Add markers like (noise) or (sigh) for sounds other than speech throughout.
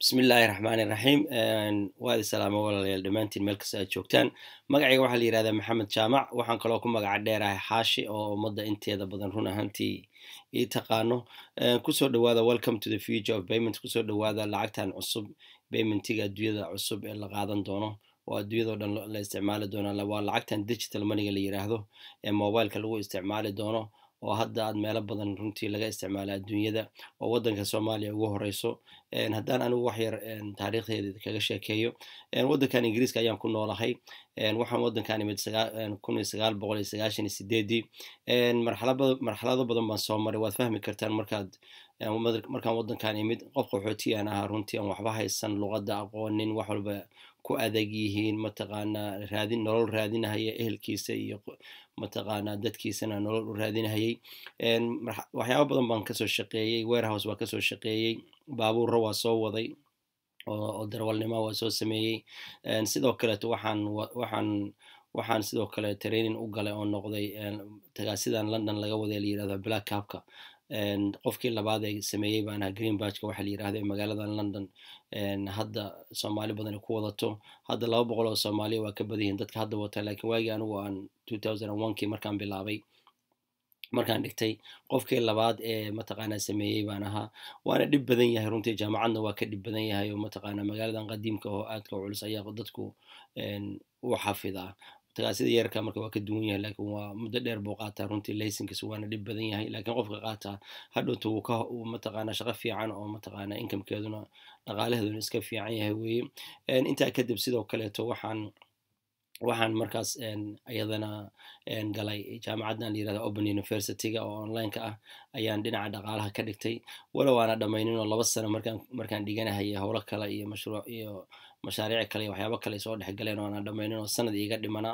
bismillaahi raxmaani raxiim waa idi salaamo walaalayaal dhammaantiin meel kasta aad joogtaan magacayga waxaa la yihahdaa maxamed jaamac waxaan kaloo ku magaca dheer dheerahay xaashi oo ummadda inteeda badan run ahaantii ii taqaano kusoo dhawaada welcome to the future of payment kusoo dhawaada lacagtan cusub baymentiga adduunyada cusub ee la qaadan doono oo adduunyadoo dhan la isticmaali doona waa lacagtan digital maniga la yiraahdo ee mobileka lagu isticmaali doono oo hadda aad meelo badan runtii laga isticmaala adduunyada oo wadanka soomaaliya ugu horeyso haddaan anigu waxyar taariikhdeeda kaga sheekeeyo wadankan ingiriiska ayaan ku noolahay waxaan wadankan imid kun marxalado badan baan soo maray waad fahmi kartaan markaad markaan wadankan imid qof qaxooti aan ahaa runtii aan waxba haysan luqadda aqoonin wax walba ku adag yihiin mataqaanaa raadin nolol raadinahaya ehelkiisa iyo mataqaanaa dadkiisana nolol u raadinahayay waxyaaba badan baan kasoo shaqeeyey warehouse waa kasoo shaqeeyey baabuurra waa soo waday oo darwalnima waa soo sameeyey sidoo kaleeto waxaan waxaan waxaan sidoo kale training u galay oo noqday tagaasidan london laga waday la yirahdo black capka qofkii labaad ee sameeyey baan aha greenbargka waxa la yirahda ee magaalada london hadda soomaali badani ku wadato hadda laba boqol oo soomaaliya waa ka badanyihiin dadka hadda wata lakin waagii anigu aan kii markaan bilaabay markaan dhigtay qofkii labaad ee mataqaana sameeyey baan ahaa waana dhib badan yahay runtii jaamacadna waa ka dhib badan yahay oo mataqaana magaaladan qadiimka ah oo aadka culus ayaa dadku u xafidaa sida yeerka marka waa ka duwan yahay lakin waa muddo dheer buu qaataa runtii laysinkiis waana dhib badan yahay lakin qofka qaataa hadhowta wuu mataqana shaqo fiican oo mataqana inkamkeeduna dhaqaalaheeduna iska fiican yahay weeye intaa kadib sidoo kaleeto waxaan waxaan markaas iyadana galay jaamacaddan layirahda open universityga oo onlineka ah ayaan dhinaca dhaqaalaha ka dhigtay walow aana dhamayninoo laba sano markaan dhiganahaya howlo kale iyo mashruuc iyo mashaariic kale iyo waxyaabo kale soo dhexgaleen galeen oo dhamaynin oo sanad iiga dhimana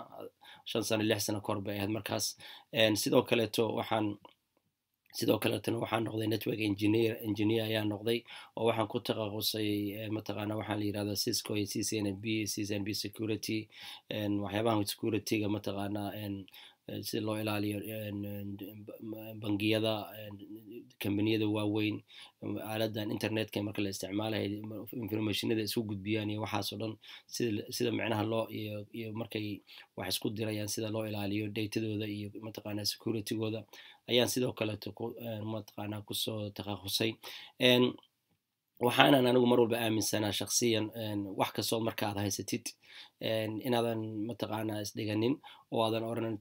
shan sano lix sano kor bay ahayd markaas sidoo kaleeto waxaan sidoo kaletana waxaa noqday network engineer engineer ayaa noqday oo waxaan ku taqaqusay mataqaana waxaa la yirahdaa cisco iyo c c security waxyaabaha securityga mataqaana si loo ilaaliyo bangiyada kambaniyada waaweyn aaladan internetka marka la isticmaalahay informationada isu gudbiyaan iyo waxaasoo dhan sida micnaha loo iyo markay wax isku dirayaan sida loo ilaaliyo datadooda iyo mataqaana securitygooda ayaan sidoo kaleeto eh, mataqaanaa kusoo takhasusay waxaanan anigu mar walba aaminsanaa shaksiyan wax kastood marka aad haysatid inaadan mataqaanaa isdhiganin oo aadan oranin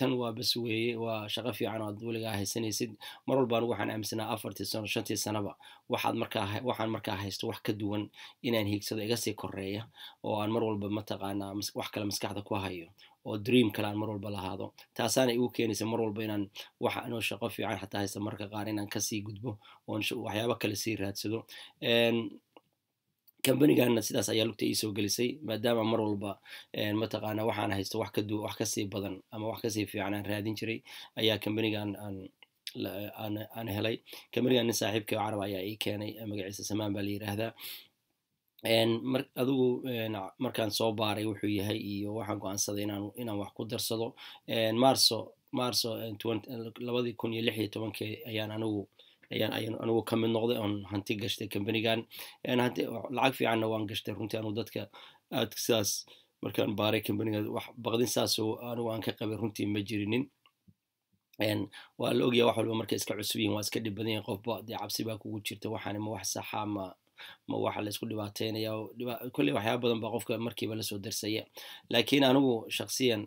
tan waa bas weeye waa shaqo fiican oo aad weligaa haysanaysid mar walba anigu waxaan aaminsanaa afartii sano shantii sanaba waxaad markaa waxaan markaa haysto wax ka duwan inaan hiigsado iga sii koreeya oo aan mar walba mataqaanaa wax kale maskaxda ku hayo oo dream kale aan mar walba lahaado taasaana igu keenaysa mar walba inaan waxa shaqo fiican xataa haysta marka qaar inaan kasii gudbo oon waxyaabo kale sii raadsado kambaniganna sidaas ayaa lugta iisoo gelisay maadaama mar walba mataqaana waxaan haysto wax kadu wax kasii badan ama wax kasii fiican aan raadin jiray ayaa kambanigan aan aan helay kambanigan nin saaxiibka carab ah ayaa ii keenay magaciisa samaan baa la yiraahdaa adugu markaan soo baaray wuxuu yahay iyo waxaan go-aansaday inaan wax ku darsado marso marso labadii kun iyo lix iyo tobankii ayaan anigu ayaan ayan anigu ka mid noqday oon hanti gashtay companigan lacag fiicanna waan gashtay runtii anigu dadka aad sidaas markaan baaray companigan wax baqdin saasoo anigu aan ka qabay runtii ma jirinin waa la ogyaha wax walba markay iska cusub waa iska dhib badan yahin qofba dee cabsi baa kugu jirta waxaan wax saxa ama ma waxa laysku dhibaateynaya kolley waxyaaba badan ba qofka markiiba lasoo darsaya laakiin anigu shaksiyan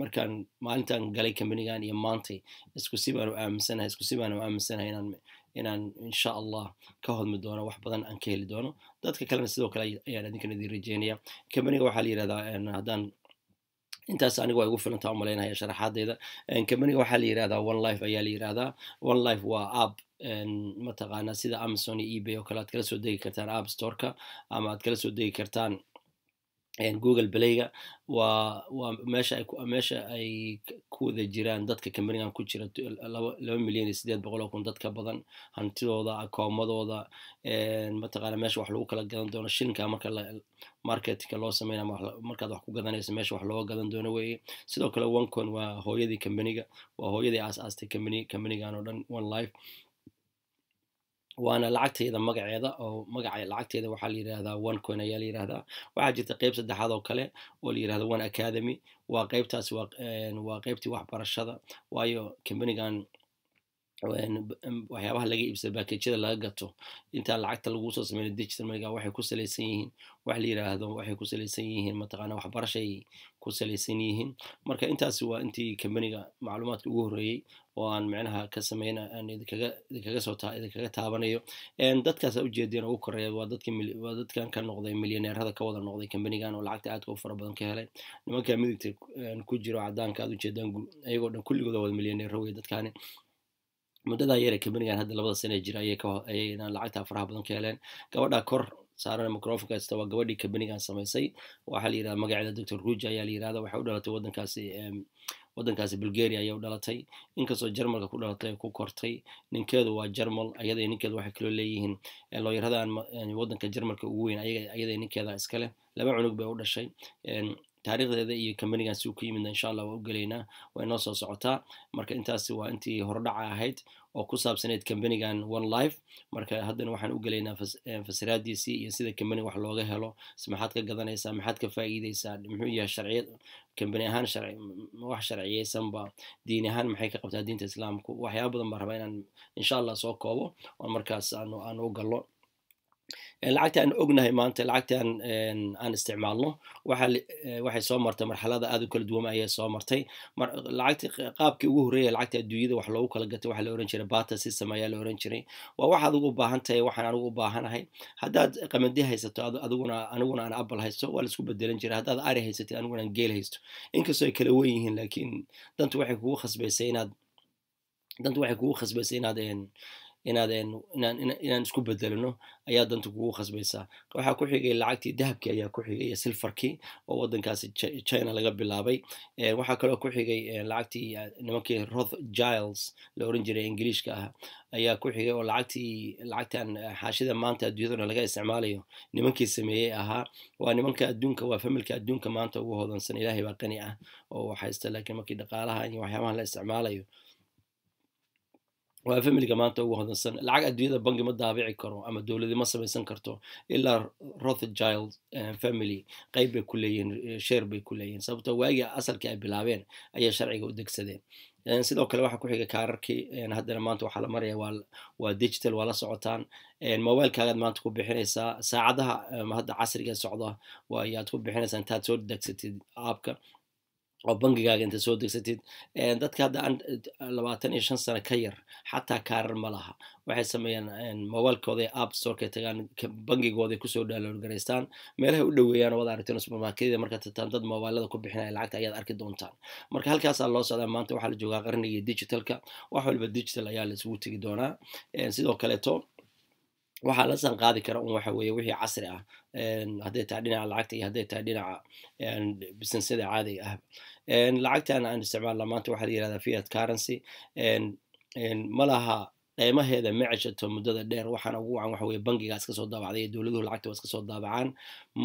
markaan maalintan galay kambanigan iyo maantay isku si u aaminsanahay isku si baanu aaminsanahay inaan inaan insha allah ka hodmi doono wax badan aan ka heli doono dadka kalena sidoo kale ayaan idinkana idin rajeynaya kambaniga waxaa la yirahdaa haddaan intaas aniga waa igu filanta umalaynaya sharaxaadeyda kambaniga waxaa la yirahdaa one life ayaa la yirahdaa one life waa app mataqaana sida amazon iyo ebay oo kale aad kala soo degi kartaan app storeka ama aad kala soo degi kartaan google belayga waa waa meesha meesha ay ku wada jiraan dadka cambanigan ku jira laba milyan iyo sideed boqol oo kun dadka badan hantidooda akoomadooda mataqaana meesha wax lagu kala gadan doono shilinka marka marketinga loo sameynaya markaad wax ku gadanayso meesha wax looga gadan doono weeye sidoo kale onecon waa hooyadii cambaniga waa hooyadii aas aastay cambani cambanigan oo dhan one life waana lacagtayda magaceeda oo magaca lacagteeda waxaa layidhahdaa one coin ayaa layidhahdaa waxaa jirta qeyb saddexaad oo kale oo layidhahda one academy waa qeybtaas waa qeybtii waxbarashada waayo combanigan waxyaabaha laga iibsada bakejada laga gato intaa lacagta laguu soo sameeyo digital maniga waxay ku salaysan yihiin wax layidhaahdo waxay ku salaysan yihiin mataqaana waxbarashay ku salaysan yihiin marka intaasi waa intii combaniga macluumaadka ugu horreeyey oo aan micnaha ka samayna aan idinkaga soo idinkaga taabanayo dadkaasa ujeedeen ugu koreeya waa dadkiwaa dadkan ka noqday milyaneerada ka wada noqday kambanigan oo lacagta aadka u fara badan ka helay nimanka midigta ku jiro cadaanka aad ujeedaan ayagoo dhan kulligooda wada milyaneero wey dadkani muddadaa yare kambanigan hadda labada sana jira ayayna lacagta faraha badan ka heleen gabadha kor saarana microfonka ista waa gabadhii kambanigan samaysay waxaa la yirahda magaceeda doctor ruja ayaa la yirahda waxay u dhalatay waddankaasi wadankaasi bulgaria ayay u dhalatay inkastoo jarmalka ku dhalatay ku kortay ninkeedu waa jarmal ayada ninkeeda waxay kaloo leeyihiin looyaradan wadanka jarmalka ugu weyn ayada ninkeeda iskaleh laba cunug bay u dhashay taarikhdeeda iyo kambanigan si u ka yimidna insha allah waa u gelaynaa way soo socotaa marka intaasi waa intii hordhaca ahayd oo ku saabsaneyd kambanigan one life marka haddana waxaan u gelaynaa fasiraadiisii iyo sida kambani wax looga helo maxaad ka gadanaysaa maxaad ka faa'iideysaa muxuu yahay sharciya kambani ahaan wax sharciyeysanba diin ahaan maxay ka qabtaa diinta islaamku waxyaaba badan baan rabaa inaan insha allah soo koobo oo markaas aanu aanu u gallo lacagta aan ognahay maanta lacagta aan isticmaalno waxay soo martay marxalada aad u kala duwan ayay soo martay qaabkii ugu horreeya lacagta adduunyada wax loogu kala gatay waxa la ohan jiray bata system ayaa la ohan jiray waa wax adigu u baahan tahay waxaan anigu u baahanahay haddaad qamadi haysato adiguna aniguna aan abal haysto waa laisku bedelan jiray haddaad ari haysatid aniguna aan geel haysto inkastoo ay kala wen yihiin laakiin dantu waxay kugu khasbaysay inaad dantu waxay kugu khasbaysay inaad Eh, inaan isku bedelino ayaa danta kugu khasbaysaa waxaa ku xigay lacagtii dahabkii ayaa ku xigay iyo eh, silfarkii oo wadankaasi china laga bilaabay eh, waxaa kaloo ku xigay lacagtii ah, nimankii roth giles la oran jiray ingiliishka ah ayaa ku xigay oo lacagtii lacagtan xaashida maanta adduunyaduna laga isticmaalayo nimankii sameeyey ahaa waa nimanka adduunka waa familka adduunka maanta ugu hodansan ilaahay baa qani ah oo waxaysta laakiin markii dhaqaalaha iyo waxyaabaha la isticmaalayo waa familiga maanta ugu hodansan lacag adduunyada bangi ma daabici karo ama dowladi ma samaysan karto ilaa rothchild family qayb bay ku sheer bay ku leeyihin sababto waagii asalkii ay bilaabeen ayay sharciga u degsadeen sidoo kale waxaa ku xiga kaararkii haddana maanta waxaa la maraya waa digital waa la socotaan mobilekaagaad maanta ku bixinaysaa saacadaha hadda casriga socda ayaad ku bixinaysaa intaad soo degsatid aabka oo bangigaaga inta soo degsatid dadka hadda aan eh, labaatan iyo shan sano ka yar xataa kaarar ma laha waxay sameeyaan mobilekooday app storeka tagaan bangigooda kusoo dhaalorgaraystaan meelahay u dhoweeyaan waad aragteen supermarketyada markaad tataan dad mobilada ku bixinaya lacagta ayaad arki doontaan marka halkaasaa loo socdaa maanta waxaa la joogaa qarniga qarnigii digitalka wax walba digital ayaa laisugu tegi doonaa sidoo kaleeto waxaa la sanqaadi kara un waxa weye wixii casri ah haday tahay dhinaca lacagta iyo hadday tahay dhinaca businessyada caadiga ah lacagtan aan isticmaalna maanta waxaa la yirahdaa fiat currency malaha qiimaheeda meceshato muddada dheer waxaana ugu wacan waxa weye bangigaas kasoo daabacday iyo dowladuhu lacagta waa iska soo daabacaan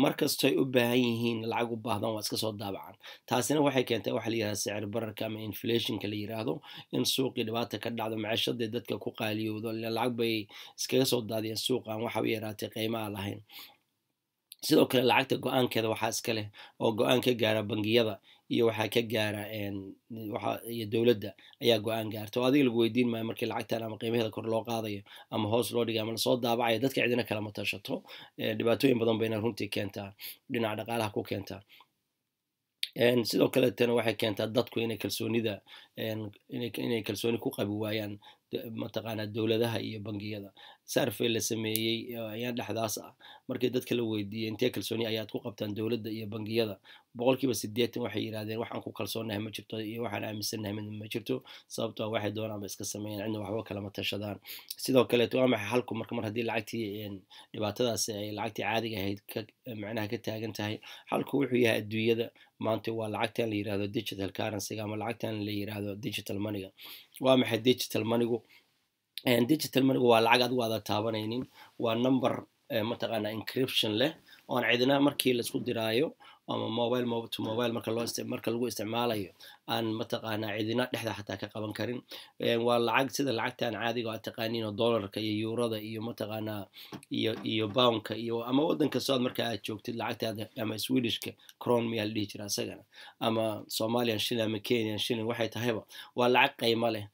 mar u baahan yihiin lacag u baahdan waa iska soo daabacaan taasina waxay keentay waxa la yihahda sicir bararka ama inflationka la yiraahdo in suuqii dhibaata ka dhacdo macishadii dadka ku qaaliyoodo lacag bay iskaga soo daadiyeen suuqaan waxa yaraatay qiimaha lahayn sidoo kale lacagta go-aankeeda waxaa iska leh oo go-aan ka gaara bangiyada iyo waxaa ka gaara iyo dowladda ayaa go-aan gaarta oo adiga lagu weydiin maayo markii lacagtan ama qiimaheeda kor loo qaadayo ama hoos loo dhigayo ama lasoo daabacayo dadka cidina kala tashato dhibaatooyin badan bayna runtii keentaa dhinaca dhaqaalaha ku keentaa sidoo kaleetana waxay keentaa dadku inay kalsoonida inay kalsooni ku qabi waayaan mataqaanaa dowladaha iyo bangiyada sarfey la sameeyey ah, ayaan dhexdaas ah markii dadka la weydiiyey intee kalsooni ayaad ku qabtaan dowladda iyo bangiyada boqolkiiba sideetan waxay yidhahdeen waxaan ku kalsoonahay ma jirto iyo waxaan aaminsanahay ma jirto sababtoo ah waxay doonaanba iska sameeyaan cidna waxba kalama tashadaan sidoo kaleeto waa maxay halku marka mar haddii lacagtii dhibaatadaasi ay lacagtii caadiga ahayd macnaha ka taagan tahay halku wuxuu yahay adduunyada maanta waa lacagtan la yirahdo digital currencyga ama lacagtan la yirahdo digital moneyga waa maxay digital moneygu digital manigu waa lacag adigu aada taabanaynin waa number mataqaana encryption leh oon cidna markii laisku diraayo ama mobile to mobile marka loo marka lagu isticmaalayo aan mataqaana cidina dhexda xataa ka qaban karin waa lacag sida lacagtan caadiga aad ah, taqaaniin oo dollarka iyo yuurada iyo mataqaana iyo iyo boundka iyo ama waddan kastoo marka aad joogtid lacagtaada ama swedishka cron miyaa dhihi jira asagana ama somalian shilling ama kenyan shilling waxay tahayba waa lacag qiimo leh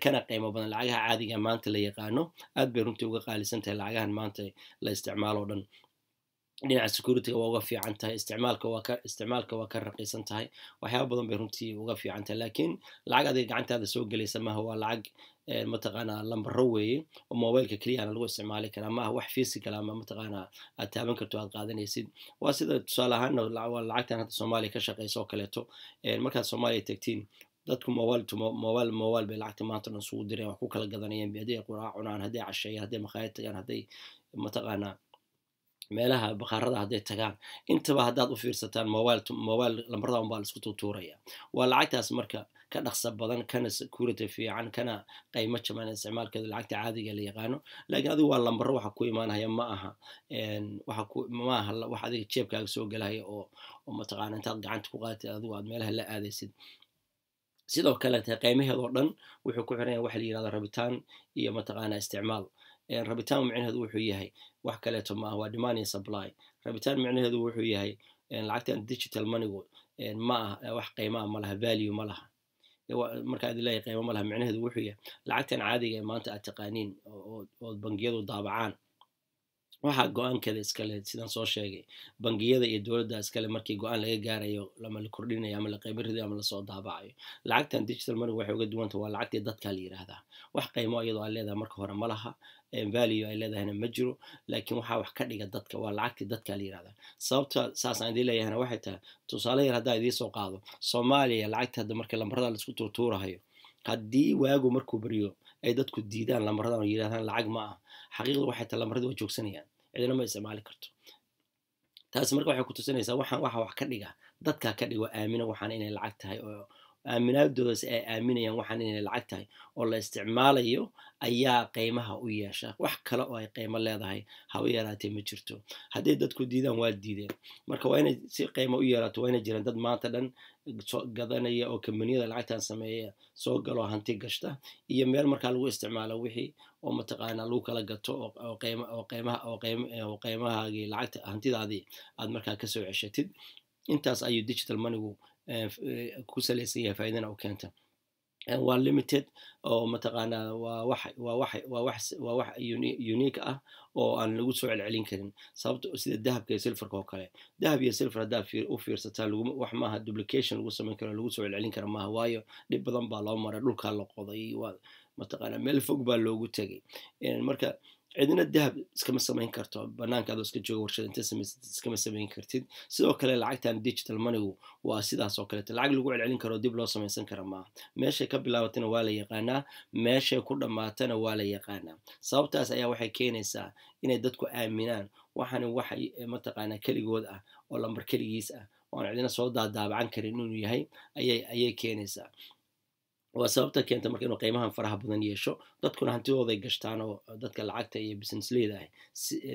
kana qiimo badan lacagaha caadiga ah maanta la yaqaano aad bay runtii uga qaalisan tahay lacagahan maanta la isticmaalo dhan dhinaca securityga waa uga fiican tahay isticmaalka waa ka isticmaalka waa ka raqiisan tahay waxyaaba badan bay runtii uga fiican tahay laakiin lacag adiga gacantaada soo gelaysa maaha waa lacag mataqaanaa lambaro weeye oo mobileka keliyana lagu isticmaali karaa maaha wax physical ama ah, mataqaanaa aad taaban karto aad qaadanaysid waa sida tusaale ahaana lacagtan hadda soomaaliya ka shaqeysa oo kaleeto markaad soomaaliya tegtiin dadku mobailtu mobail mobail bay lacagta maanta dhan sugu direen wax ku kala gadanayeen hadday quraac cunaan hadday casheeyaan hadday makhaayad tagaan hadday mataqaanaa meelaha bakaarada hadday tagaan intaba haddaad u fiirsataan mobail mobail lambarada unbaa laisku tuutuuraya waa lacagtaas marka ka dhaqsa badan kana security fiican kana qaymo jaban isticmaalkeeda lacagta caadiga la yaqaano laakiin adigu waa lambaro waxa ku imaanaya ma aha waxa wax adiga jeebkaaga soo gelahaya oo mataqaana intaad gacanta ku qaadati adigu aad meelaha la aadaysid sidoo kaleta qaymaheed oo dhan wuxuu ku xiran yahay waxa la yirahda rabitaan iyo mataqaana isticmaal rabitaan micnaheedu wuxuu yahay wax kaleeto maaha waa demand and supply rabitaan micnaheedu wuxuu yahay lacagtan digital manigu ma wax qiimaa malaha value malaha laha marka ad leeyahay qiimo malaha micnaheedu wuxuu yahay lacagtan caadiga ah maanta aad taqaaniin ood bangiyadu daabacaan waxaa go-aankeeda iskale sidaan soo sheegay bangiyada iyo dowladda iskale markii go-aan laga gaarayo ama la kordhinayo ama la qaybaridayo ama lasoo daabacayo lacagtan digital money waxay uga duwanta waa lacagtii dadkaa la yidhaahdaa wax qiimo iyadoo ay leedahay marka hore ma laha value ay leedahayna ma jiro laakiin waxaa wax ka dhiga dadka waa lacagtii dadkaa la yidhahdaa sababta saas aan idiin waxay tahay tusaale yar haddaa idiin soo qaado soomaaliya lacagta hadda marka lambarada laisku tuurtuurahayo haddii waagu markuu baryo ay dadku diidaan lambaradan oo yidhahdaan lacag ma ah xaqiiqda waxay taalla marada waa joogsanayaan cidina ma isticmaali karto taasi marka waxay ku tusinaysaa waxaan waxa wax ka dhiga dadkaa ka dhiga waa aamina waxaana inay lacag tahay oo aaminaadoodas ay aaminayaan waxaan inay lacag tahay oo la isticmaalayo ayaa qiimaha u yeesha wax kale oo ay qiimo leedahay hau yaraatee ma jirto hadday dadku diidaan waa diideen marka waa inay si qiimo u yeelaato waa inay jiraan dad maanta dhan gadanaya oo kambaniyada lacagtan sameeya soo galo hanti gashta iyo meel markaa lagu isticmaalo wixii oo mataqaana lagu kala gato oo qiimahaagii lacagta hantidaadii aad markaa kasoo ceshatid intaas ayuu digital manigu Eh, eh, ku salaysan yahay faaidana u keenta waa limited oo mataqaana waa wax waa wax unique ah oo aan lagu soo celcelin karin sababto sida dahabka iyo silverka oo kale dahab iyo silfar haddaad u fiirsataa wax maaha duplication lagu samayn karo lagu soo celcelin kara maaha waayo dhib badan baa loo maray dhulkaa la qoday waa meel fog baa loogu tegay marka cidina dahab iskama samayn karto banaanka adoo iska jooga warshada inta samaysatid iskama samayn kartid sidoo kale lacagtan digital moneygu waa sidaas oo kaleeto lacag lagu celcelin karo dib loo samaysan kara maaha meeshay ka bilaabatana waa la yaqaanaa meeshay ku dhammaatana waa la yaqaanaa sababtaas ayaa waxay keenaysaa inay dadku aaminaan waxaani waxa mataqaanaa keligood ah oo lambar keligiis ah oo aan cidina soo daadaabacan karin inuu yahay ayay ayay keenaysaa waa sababta keenta marka inuu qiimahan faraha badan yeesho dadkuna hantidooday gashtaan oo dadka lacagta iyo businessleyda ah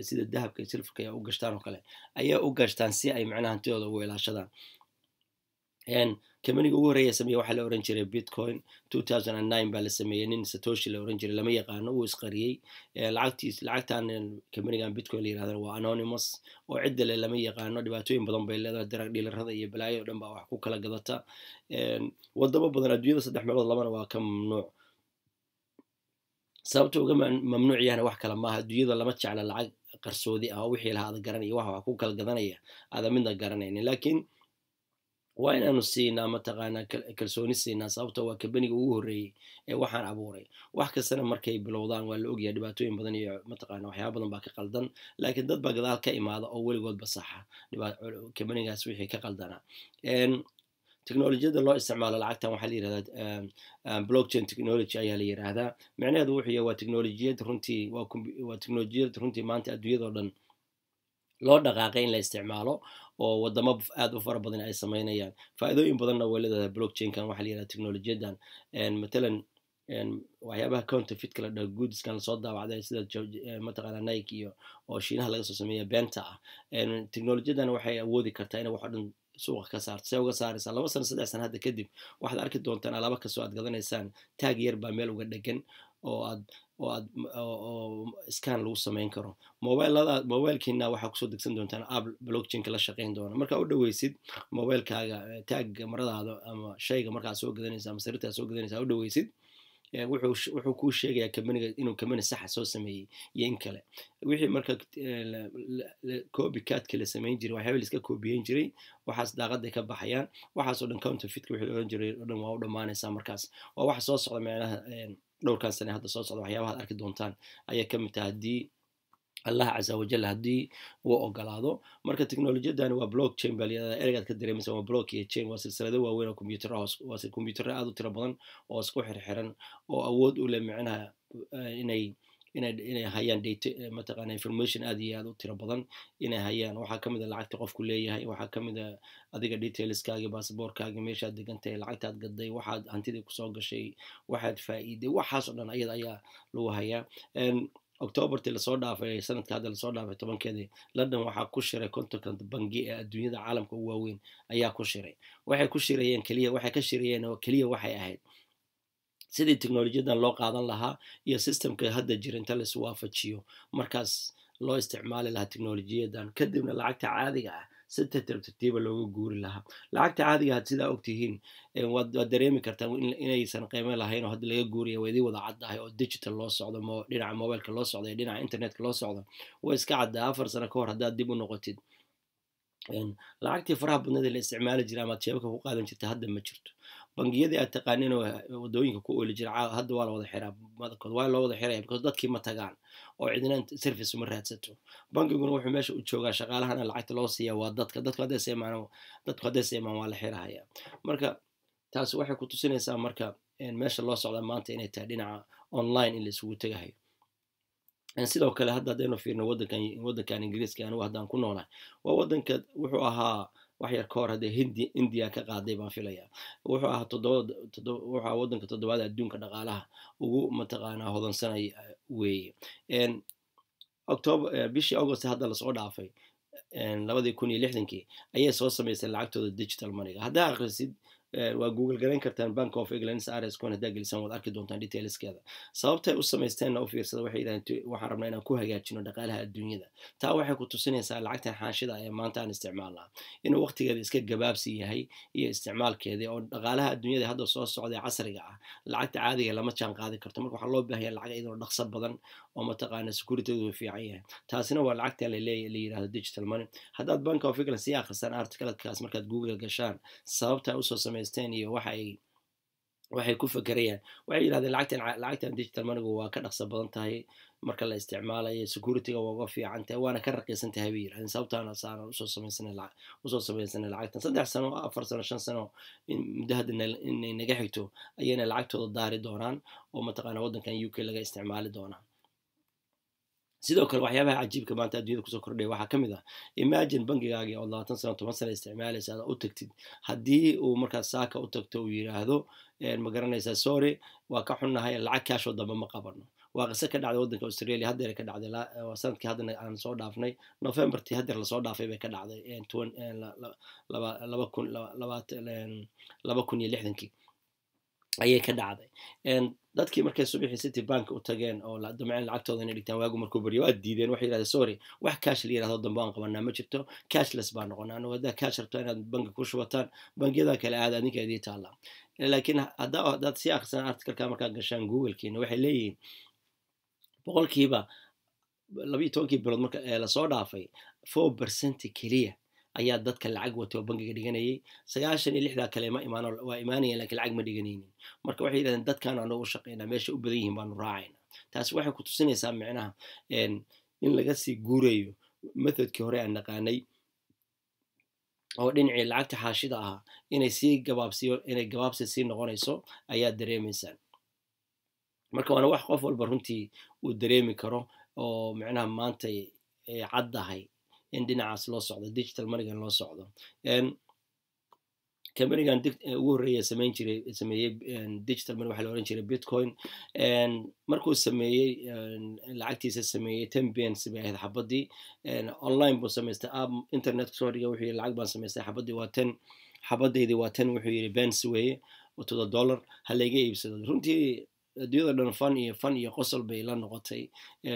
sida dahabka iyo silfurka u gashtaan oo kale ayaa u gashtaan si ay macnaha hantidooda ugu ilaashadaan kamaniga ugu horreeya sameeye waxaa la oran jiray bitcoin baa la sameeyey nin satoshi la oran jiray lama yaqaano uu isqariyey eh, lacagtiis lacagtan kamanigan bitcoin la yirahdan waa anonymous oo ciddale lama yaqaano dhibaatooyin badan bay leedahay darag dhilarada iyo balaayo o dhan baa wax ku kala gadata wadamo badan adduunyada saddex meelood labana waa ka mamnuuc sababta uga mamnuuc yahna wax kale maaha adduunyada lama jecla lacag qarsoodi ah oo wixii laha ada garan waxa wax ku kala gadanaya aada midna garanaynin lakiin waa inaanu siinaa mataqaanaa kalsooni siinaa sababto waa kabaniga ugu horreeyey ee waxaan abuuray wax kastana markay bilowdaan waa la ogyahay dhibaatooyin badan iyo mataqaana waxyaaba badan baa ka qaldan laakiin dad baa gadaal ka imaada oo weligoodba saxa kabanigaas wixii ka qaldana technolojiyada loo isticmaalo lacagtan waxaa la yirahdaa blockchain technology ayaa la yiraahdaa micnaheedu wuxuu yahay waa technolojiyad runtii waa technolojiyad runtii maanta adduunyadao dhan loo dhaqaaqay in la isticmaalo oo wadamo aad u fara badan ay samaynayaan faa'iidooyin badanna way leedahay blockchainkan waxaa la yihahda technologiyadan matalan waxyaabaha counterfitka la dhaho goodskan lasoo daawacday sida e, mataqaana nike iyo oo shiinaha laga soo sameeya beenta ah technologiyadan waxay awoodi kartaa inay wax o dhan suuqa ka saarto se uga saaraysaa laba sano saddex sana hadda kadib waxaad arki doontaan alaaba kastoo aad gadanaysaan taag yar baa meel uga dhegan oo aad oo aad oo scan lagu samayn karo mobilada mobilkiina waxaa kusoo degsan doontaan app blockchainka la shaqayn doona markaa u dhaweysid mobilkaaga eh, taagga maradaada ama shayga markaa soo gadanaysa ama sariirtaa soo gadanaysa u dhaweysid eh, wuxuu kuu sheegayaa kambaniga inuu kambani saxa soo sameeyey iyo in kale wixii marka copy eh, cadka la samayn jiray waxyaaba la iska koobiyeyn jiray waxaas daaqaday ka baxayaan waxaasoo dhan counterfitka wixii la jiray oo dhan waa u dhammaanaysaa markaas waa waxa soo socda meelaha dhowrkan sane hadda soo socda waxyaabaha ad arki doontaan ayaa ka mid taha haddii allah casa wajal haddii uu ogolaado marka technologiyadan waa block chain baa layirahda eregaad ka dareemaysa waa block iyo chain waa silsilada waaweyn oo computer ah waa computerra aad u tira badan oo isku xirxiran oo awood u leh micnaha eh, inay inay hayaan data eh, information aad iyo aad u tiro badan inay hayaan waxaa ka mid a ah lacagta qofku leeyahay waxaa kamid a ah adiga detailskaagii basaboorkaagii meeshaad degantahay lacagtaad gaday waxaad hantidii kusoo gashay waxaad faa'iiday waxaas oo dhan ayada ayaa lagu hayaa octoberti lasoo dhaafay sanadka hadda lasoo dhaafay tobankeedii london waxaa ku shiray kontonka bangi ee adduunyada caalamka u waaweyn ayaa ku shiray waxay ku shirayeen keliya waxay ka shirayeen oo keliya waxay ahayd sidii technolojiyadan loo qaadan lahaa iyo systemka hadda jira inta la iswaafajiyo markaas loo isticmaali lahaa technolojiyadan kadibna lacagta caadiga ah si tartiib looga guuri lahaa lacagta caadiga had sidaa ogtihiin waad dareemi kartaan inaysan qiimo lahayn oo hadda laga guuraya waa wada caddahay oo digital loo socdo dhinaca mobileka loo socdo iyo dhinaca internetka loo socdo way iska caddaa afar sano ka hor haddaad dib u noqotid lacagtii faraha badnadii la isticmaali jira amaad sheebaka ku qaadan jirta hadda ma jirto bangiyadii aad taqaanin oo wadooyinka ku ooli jira hadda waa la wada xiraa badankood waa loo wada xiraya because dadkii ma tagaan oo cidnaan service ma raadsato bangiguna wuxuu meesha u joogaa shaqaalahana lacagta loo siiya waa dadka dadku hadday seemaan dadku hadday seemaan waa la xirahaya marka taasi waxay ku tusinaysaa marka meesha loo socda maanta inay tahay dhinaca online in la isugu tegahayo sidoo kale hadda haddaynu fiirno wadankan wadankan ingiriiska anugu haddaan ku noolahay waa wadanka wuxuu ahaa waxyar ka hor haddee hindi indiya ka qaaday baan filaya wuxuu ahaa wuxuu ahaa waddanka toddobaad adduunka dhaqaalaha ugu mataqaanaa hodansanaya uh, weeye october uh, bishii august hadda lasoo dhaafay labadii kun iyo lixdankii ayay soo samaysay lacagtooda digital maniga haddaa akhrisid waa google garayn kartaan bank of england srscon haddaa gelisaan waad arki doontaan detailskeeda sababtay u samaysteenna u fiirsada waxay yidhahdeen waxaan rabnaa inaan ku hagaajino dhaqaalaha adduunyada taa waxay ku tusinaysaa lacagtan xaashida ee maanta aan isticmaalnaa inuu waqtigeeda iska gabaabsi yahay iyo isticmaalkeeda oo dhaqaalaha adduunyada hadda soo socda ee casriga ah lacagta caadiga lama jaan qaadi karto marka waxaa loo baahaya lacag iyadoo dhaqso badan oo mataqaana securitydu fiican yahay taasina waa lacagta laleeya la yidhahdo digital money haddaad bank of england sii akhrisaan articalekaas markaad google gashaan sababtaa usoo samay haysteen iyo waxay waxay ku fekerayaan waxay yidhahdeen lacagtan lacagtan digital manigu waa ka dhaqso badan tahay marka la isticmaalayo securityga waa uga fiican tahay waana ka raqiisan tahay bay yidhahdeen sababtaana saana usoo samaysanay usoo samaysanay lacagtan saddex sano afar sano shan sano muddo hadda inay naga xigto ayayna lacagtooda daari doonaan oo mataqaana waddankan u k laga isticmaali doonaa sidoo kale waxyaabaha cajiibka maanta addunyada kusoo kordhaya waxaa ka mid ah imagine bangigaagii oo labaatan sano toban sana isticmaalaysa adaa u tagtid haddii uu markaas saaka u tagto uu yidhaahdo ma garanaysaa sorry waa ka xunnahay lacag kaashoo dambe ma qabano waa qiso ka dhacday waddanka australia haddeer ka dhacday sanadkii haddana aan soo dhaafnay novembertii haddeer lasoo dhaafay bay ka dhacday laba kun iyo lixdankii ayay ka dhacday dadkii markay subixii city bank u tageen oo damceen lacagtooda inay dhigtaan waagu markuu baryo waa diideen waxay yidhahdeen sorry wax cash la yirahdo dambe aan qabanaa ma jirto cashless baa noqonaa ano haddaa cash rabtaa inaad banki ku shubataan bangiyadaa kale aada adinka idii taalla laakiin haddaa haddaad sii akhrisan articalka markaad gashaan googlekiina waxay leeyihiin boqolkiiba labayo tobankii bilood marka ee lasoo dhaafay four percent keliya ayaa dadka lacag wato oo bangiga dhiganayay sagaashan iyo lixdaa kale ma imaan waa imaanayan lakiin lacag ma dhiganaynin marka waxay yidhahdeen dadkaan aanu u shaqaynaa meesha u badan yihiin baanu raacayna taasi waxay ku tusinaysaa micnaha in laga sii guurayo methodkii hore aan naqaanay oo dhinacii lacagta xaashida ahaa inay sii gabaabsiyo inay gabaabsi sii noqonayso ayaa dareemaysaan marka waana wax qof walba runtii uu dareemi karo oo micnaha maantay eh, caddahay in dhinacaas loo socdo digital marigan loo socdo ehm, companigan eh, ugu horreeya eh, samayn jiray sameeyey ehm, digital money waxaa la oran jiray bitcoin markuu sameeyey lacagtiisa sameeyey ten bens bay ahayd xabadii online buu samaystay app internet kusoo dhiga wuxuu yidhi lacag baan samaystay xabaddii waa ten xabadaydii waa ten wuxuu yihi bens weeye todoba dollar ha layga iibsado runtii adduunyado dhan fan iyo fan iyo qosol bay la noqotay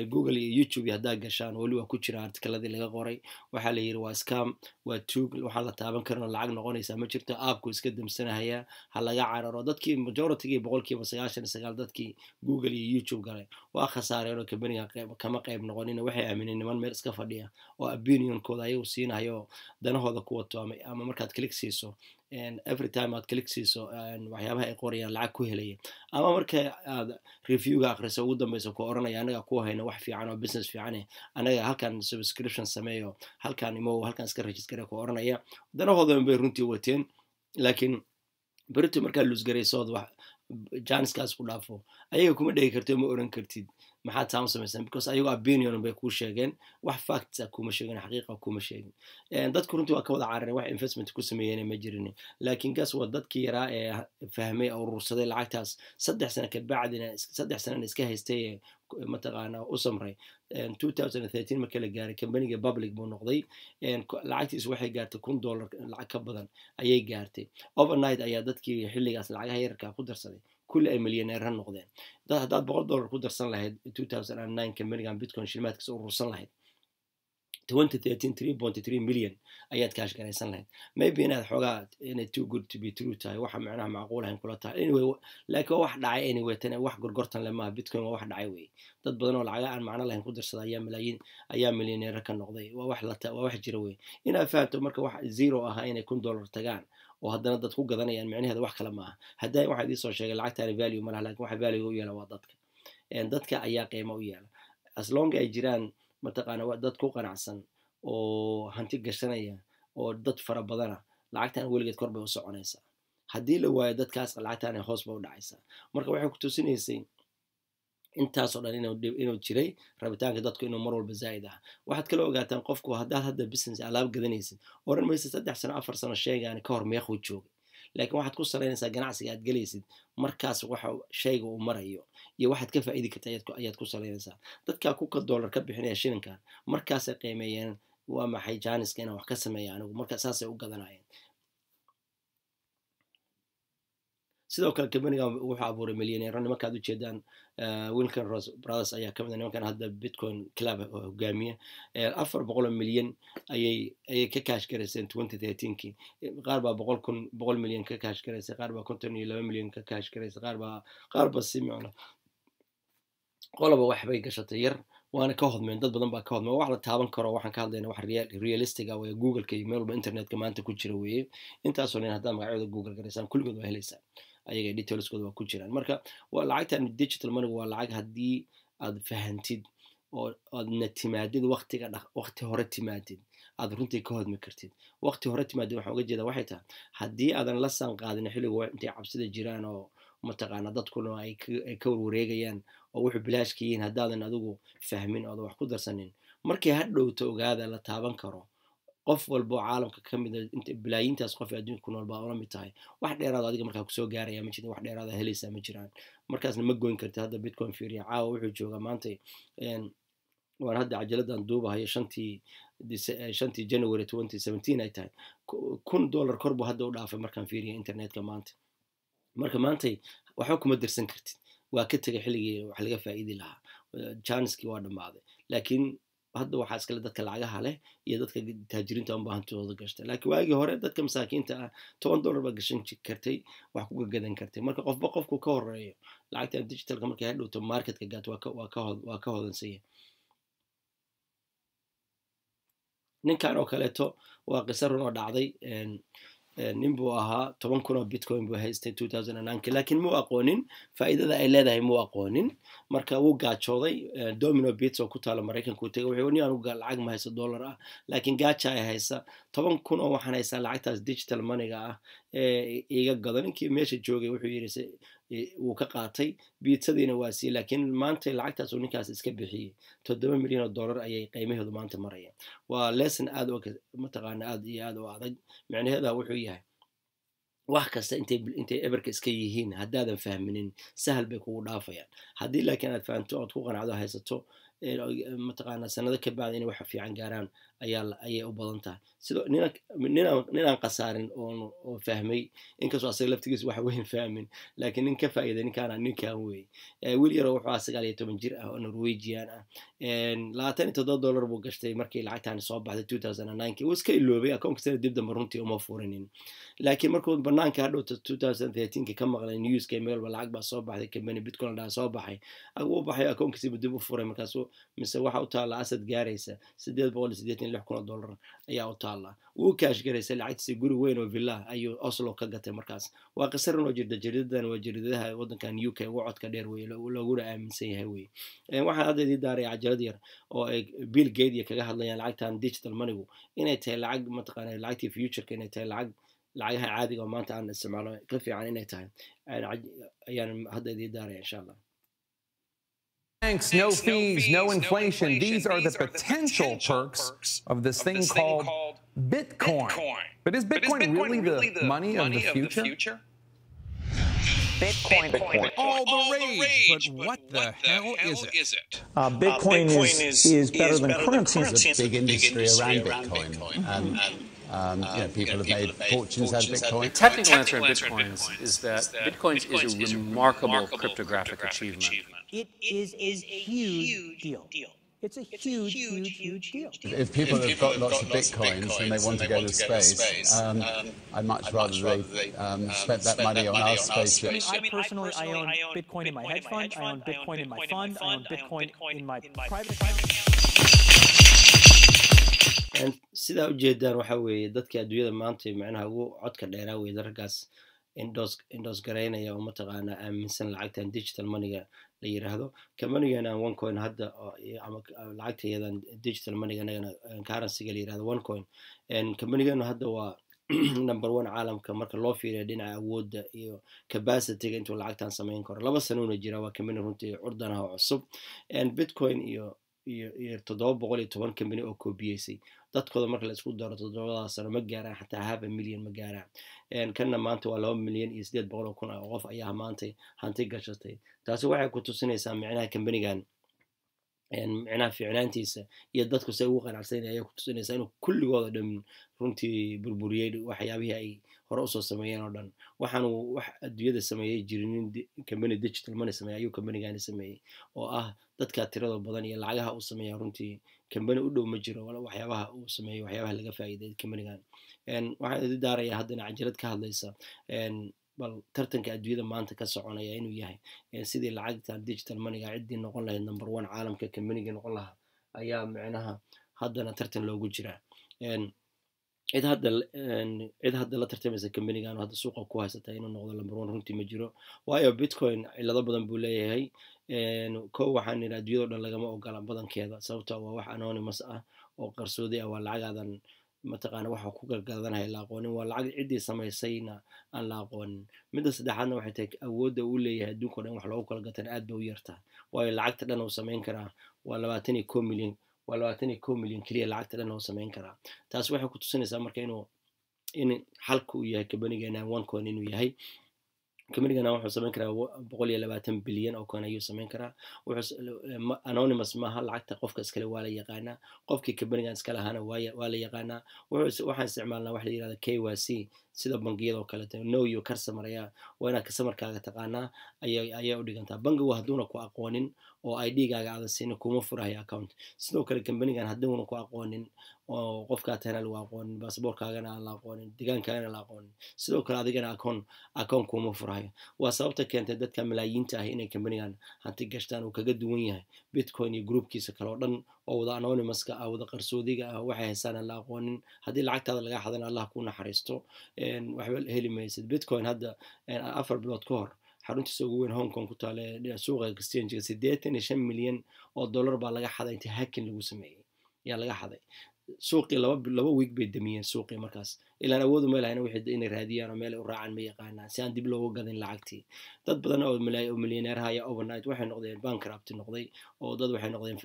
google iyo youtube haddaa gashaan weli waa ku jira artikaladii laga qoray waxaa la yidhi waa scam waa tuug waxaa la taaban karan lacag noqonaysaa ma jirto aabku iska damsanahayaa ha laga cararo dadkii majoritygii boqolkiiba sagaashan iyo sagaal dadkii google iyo youtube galay waa khasaareen oo kambaniga kama qayb noqonina waxay aamineen niman meel iska fadhiya oo opinionkooda ayagu siinahayo danahooda ku wato ama markaad click siiso every time aad click siiso waxyaabaha ay qorayaan lacag ku helaya ama marka aad reviewga akhriso ugu dambeyso ku oranaya anaga ku hayna wax fiican oo business fiicaneh anaga halkan subscription sameeyo halkan imow halkan iska rajistare ku oranaya danahoodaba bay runtii wateen laakiin berito markaa luusgaraysood wax jaaniskaas ku dhaafo ayaga kuma dhegi kartid ma oran kartid maxaad taa u samaysaan because ayagoo opinion bay kuu sheegeen wax facta ah kuma sheegin xaqiiqa kuma sheegin dadku runtii waa ka wada carareen wax investment ku sameeyeen ma jirin laakiin gas waa dadkii yaraa ee fahmay urursaday lacagtaas saddex sana kabacdina bacdina saddex sanana iska haystaye mataqaana u samray marka la gaaray kambaniga public buu noqday lacagtiis waxay gaartay kun dollar lacag ka badan ayay gaartay overnight ayaa dadkii xilligaas lacagaha yararka ku darsaday kulle ay milyaneer ha noqdeen haddaad boqol dollar ku darsan lahayd ka merigan bitcoin shilmaadkiisa urursan lahayd million ayaad kaash garaysan lahayd maybe inaad xoogaa inay too good to be true tahay waxa macnaha macquulahayn kula tahay anyway laakiin waa wax dhacay anyway tan wax gorgortan le maaha bitcoin waa wax dhacay weeye dad badan oo lacaga aan macno lahayn ku darsada ayaa malaayiin ayaa milyaneero ka noqday waa wax jira weye inaad fahamto marka wax zero ahaa inay kun dollar tagaan oo haddana dadku gadanayaan micnaheeda wax kale maaha hadda waxaa idiin soo sheegay lacagtaani value malaha lakin waxa value u yeela waa dadka dadka ayaa qiimo u yeela aslong ay jiraan mataqaana waa dad ku qanacsan oo hanti gashanaya oo dad fara badana lacagtan weligeed kor bay u soconaysaa haddii la waayo dadkaas lacagtaana hoos ba u dhacaysaa marka waxay ku tusinaysay intaasoo dhan inuu jiray rabitaanka dadku inuu mar walba zaa'id ah waxaad kala ogaataan qofku haddaad hadda business alaab gadanaysid oran maysa saddex sano afar sano sheegaani ka hor meequu joogay laakiin waxaad ku salaynaysaa ganacsiga aad gelaysid markaas waxa shayga uu marayo iyo waxaad ka faa'idi kartaa ayaad ku salaynaysaa dadkaa kuka dollar ka bixinaya shilinkan markaasay qiimeeyeen waa maxay jaaniska inaan wax ka sameeya anigu marka saasay u gadanayeen sidoo kale companigan wuxuu abuuray milyaneero nimankaad u jeedaan eh, wilkin ros brothers ayaa kamid a ah nimankan hadda bitcoin club hogaamiya eh, afar boqoloo milyan ayay ayay ka kaash garayseen twenty thirteenkii qaar baa boqol kun boqol milyan ka kaash garaysay qaar baa konton iyo laba milyan ka kaash garaysay qaar baa qaar baa simicla qoloba waxbay gashatay yar waana ka hodmeen dad badan baa ka hodmeen wax la taaban karo waxaan ka hadlayna wax realistic ah weye googleka iyo meel walba internetka maanta ku jira weeye intaasoo nin haddaad magacyada google garaysaan kulligood waa helaysaan ayaga detailskooda waa ku jiraan marka lacagtan digital money waa lacag haddii aad fahantid oo aadna timaadid waqtiga wakti hore timaadid aad runtii ka hodmi kartid wakti hore timaadid waxaan uga jeeda waxay tahay haddii aadan la sanqaadin xilligu intay cabsida jiraan oo mataqaana dadkuna ay ka warwareegayaan oo wuxuu bilaashka yihiin haddaadan adigu fahmin oodan wax ku darsanin markay ha dhowto ogaada la taaban karo qof walbao caalamka ka ah, balaayiintaas qof adduunka ku nool baa ula tahay wax dheeraad adiga markaa kusoo gaaraya ma jirin wax dheeraada ah helaysaa ma jiraan markaasna ma goyn kartid hadda bitcoin fiiriya caawa wuxuu joogaa maanta waan hadda cajaladan duubahayo shantii shantii january twenty seventeen ay tahay kun dollar kor buu hadda u dhaafay markaan fiiriya internetka maanta marka maantay waxba kuma dirsan kartid waa ka tegay xilligii wax laga faa'idi lahaa janiskii waa dhammaaday laakiin hadda waxaa iskale dadka lacagaha leh iyo dadka taajiriinta aan baahantooda gashta laakiin waagii hore dadka masaakiinta ah toban dollar baa gashan kartay wax ku gagadan kartay marka qofba qofku ka horeeyo lacagtan digitalka markay hadhowto marketka gaat waa ka hodansaya ninkan oo kaleeto waa qisa run oo dhacday Eh, ninbuu ahaa toban kun oo bitcoin buu haystay laakiin muu aqoonin faa'iidada ay leedahay muu aqoonin marka wuu gaajooday eh, domino bits oo ku taala maraykanka u tegay wuxuu ninaan uga lacag ma haysa dollar ah laakiin gaaja ay haysa toban kun oo waxaan haysaa lacagtaas digital moneyga ah ee eh, iga gado ninkii meesha joogay wuxuu yiri wuu ka qaatay biitsadiina waa siiyey laakiin maanta lacagtaasuu ninkaas iska bixiyey toddoba milyan oo dollar ayay qiimaheedu maanta marayaan waa lesson aad mataqaana aad iyo aad u adag micnaheeda wuxuu yahay wax kasta intay eberka iska yihiin haddaadan fahminin sahal bay kugu dhaafayaan haddii laakiin aad fahamto ood ku qanacdo haysato mataqaana sanado ka bacda inay wax fiican gaaraan ayay u badan tahay ninaan khasaarin oo fahmay inkastoo asaga laftigiisa wax weyn fahmin laakiin nin ka faa'iiday ninkaana ninkan weeye wiil wuxuu ah sagaal iyo toban jir ah oo norwegian ah labaatan iyo toddoba dollar buu gashtay markii lacagtaani soo baxday two thousand and ninenkii wuu iska iloobay akoonka sana runtii uma furinin laakiin markuu banaanka hadhowta two thousand thirteenki ka maqlay newska meelba lacag baa soo baxday company bitcoin dhaa soo baxay wuu baxay akoonkiisiibu dib u furay markaasuu mise waxa u taala asad gaaraysa sideed boqol iyo sideetan laakiin lix kun oo dollar ayaa u taalla wuu kaash garaysa lacagtiisa guri weyn oo villa ayuu oslo ka gatay markaas waa qisaran oo jirda jariidadan waa jariidadaha waddankan u k ugu codka dheer wey looguna aaminsan yahay wey waxaan hadda idii daaraya cajalad yar oo ay bill gadiya kaga hadlayaan lacagtan digital manigu inay tahay lacag mataqaana lacagtii futureka inay tahay lacag lacagaha caadiga oo maanta aan isticmaalo ka fiican inay tahay ayaan hadda idii daaraya insha Thanks, no, fees, no, fees, no inflation. These, These are, the, are potential the potential perks, perks of this thing, this called, Bitcoin. Bitcoin. But is Bitcoin, but is Bitcoin really, really, the, money, money of, the of the future? Bitcoin, Bitcoin. All, the rage, but, but what, the, hell, hell is it? Is it? Uh, Bitcoin, uh, Bitcoin is, is, better is, better, than, than currency. It's a big industry, industry around, around Bitcoin. Bitcoin. Mm -hmm. um, um, um, you know, people, have, made fortunes, out of Bitcoin. Technical, answer on Bitcoin is, is that Bitcoin is a remarkable, cryptographic, achievement. It is a huge deal. It's a huge, huge, huge, deal. If people, have, got lots of bitcoins, and they want to go to space, um, um, I'd much rather they um, um spend that money on our spaceship. I, mean, I personally, I own Bitcoin in my hedge fund, I own Bitcoin in my fund, I own Bitcoin in my private account. sidaa u jeedaan waxa weeye dadka adduunyada maanta micnaha ugu codka dheeraa weyda raggaas indos garaynaya oo mataqaana aaminsan lacagtan digital moneyga la yiraahdo kamanigan aan one coin hadda ama ah, lacagta iyadan digital moneyga anagana currencyga la yirahdo one coin kamaniganu hadda waa (clears throat) number one caalamka marka loo fiiriya dhinaca awoodda iyo capacityga intuu lacagtan samayn karo laba sanouna jira waa kamina runtii curdanaha ah oo cusub bitcoin iyo iyo toddoba boqol iyo toban kambani oo koobiyeysay dadkooda marka laisku daro toddobadaa sano ma gaaraan xataa hafa milyan ma gaaraan kanna maanta waa laba milyan iyo siddeed boqol oo kun ah oo qof ayaa maanta hanti gashatay taasi waxay ku tusinaysaa micnaha kambanigan micnaha fiicnaantiisa iyo dadku se ugu qanacsanay ayaa ku tusinaysa inuu kulligooda dhan runtii burburiyey waxyaabihii ay hore usoo sameeyeen oo dhan waxaanu wax adduunyada sameeyey jirinin cambany digital money sameeyey ayuu cambanygani sameeyey oo ah dadka tirada badan iyo lacagaha uu sameeya runtii cambany u dhow ma jiro waxyaabaha uu sameeyey waxyaabaha laga faa'iiday cambanygan waxaan idin daaraya haddana cajalad ka hadlaysa bal tartanka adduunyada maanta ka soconaya inuu yahay sidii lacagtan digital maniga ciddii noqon lahayd number one caalamka communigii noqon lahaa ayaa micnaha haddana tartan loogu jiraa cid hadda cid hadda la tartamaysa combanigan hadda suuqa ku haysata inuu noqdo lambarwan runtii ma jiro waayo bitcoin cilado badan buu leeyahay ko waxaan idhi adduunyado dhan lagama ogola badankeeda sababta ah waa wax anonymous ah oo qarsoodi ah waa lacagaadan mataqaana waxaa ku gargaadanaya la aqoonin waa lacag ciddii samaysayna aan la aqoonin midda saddexaadna waxay tahay awoodda uu leeyahay adduunka o dhan wax loogu kala gatana aad bay u yartaa waayo lacagta dhan uu samayn karaa waa labaatan iyo ko milyan waa labaatan iyo ko milyan keliya lacagta dhan uu samayn karaa taasi waxay ku tusinaysaa marka inuu in xalka uu yahay kabaniga one coin inuu yahay companygana wuxuu samayn karaa boqol iyo labaatan bilyan oo kan ayuu samayn karaa anonymous maaha lacagta qofka iskale waa la yaqaanaa qofkii companigan iska lahaana waa la yaqaanaa waxaan isticmaalnaa waxa la yirahda k y c sida bangiyada oo kaleeto know customer ayaa waa inaad customerkaaga taqaanaa ayay u dhigantaa bangigu hadduuna ku aqoonin oo idgaaga aadan siinin kuma furahayo account sidoo kale kambanigan hadduuna ku aqoonin oo qofkaa lagu aqoonin basaboorkaagana aan la aqoonin degaankaagana la aqoonin sidoo kale adigana akoon akoon kuma furahayo waa sababta keentay dadka malaayiinta ah inay kambanigan hanti gashtaan uu kaga duwan yahay bitcoin iyo groupkiisa kale oo dhan oo wada anonymouska ah wada qarsoodiga ah waxay haystaan aan la aqoonin haddii lacagtaada laga xadan allah ku naxariisto waxba heli maysid bitcoin hadda afar bilood ka hor xaruntiisa ugu weyn hong kong ku taale suuqa exchangiga sideetan iyo shan milyan oo dollar baa laga xaday intii hacking lagu sameeyey ayaa laga xaday suuqii laba wiig bay damiyeen suuqii markaas ilaan awoodu ma lahayn inay raadiyaan oo meelay u raacaan ma yaqaanaan si aan dib loogu gadin lacagtii dad badan oo milyaneeraha ayaa overnight waxay noqdeen bankrupty noqday oo dad waxay noqdeen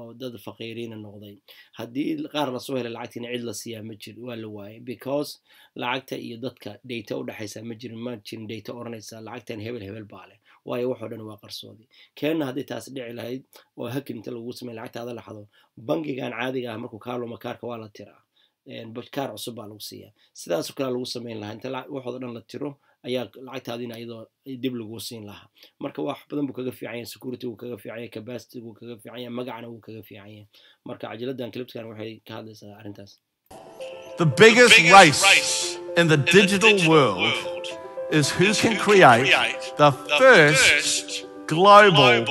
oo dad faqiiriina noqday haddii qaar lasoo helay lacagtiina cid la siiyaa ma jir waa la waayay because lacagta iyo dadka data u dhexaysa ma jirin ma jirin data oranaysa lacagtan hebel hebel baa leh waayo waxoo dhan waa qarsooday keenna haddii taas dhici lahayd oo hakin inta lagu samey lacagtaada la bangigan caadiga ah markuu kaa luma kaarka waa la tiraa kaar cusub baa lagu siiyaa sidaasoo kale lagu samayn lahaa inta waxoodo dhan la tiro ayaa lacagtaadiina iyadoo dib lagu siin lahaa marka wax badan buu kaga fiican yahay security kaga fiican yahay kaga fiican magacna wuu kaga fiican marka cajiladan clipskan waxay ka hadlaysaa arrintaas The biggest, the biggest rice, rice in the, in digital, the digital world, world. is who can create the first global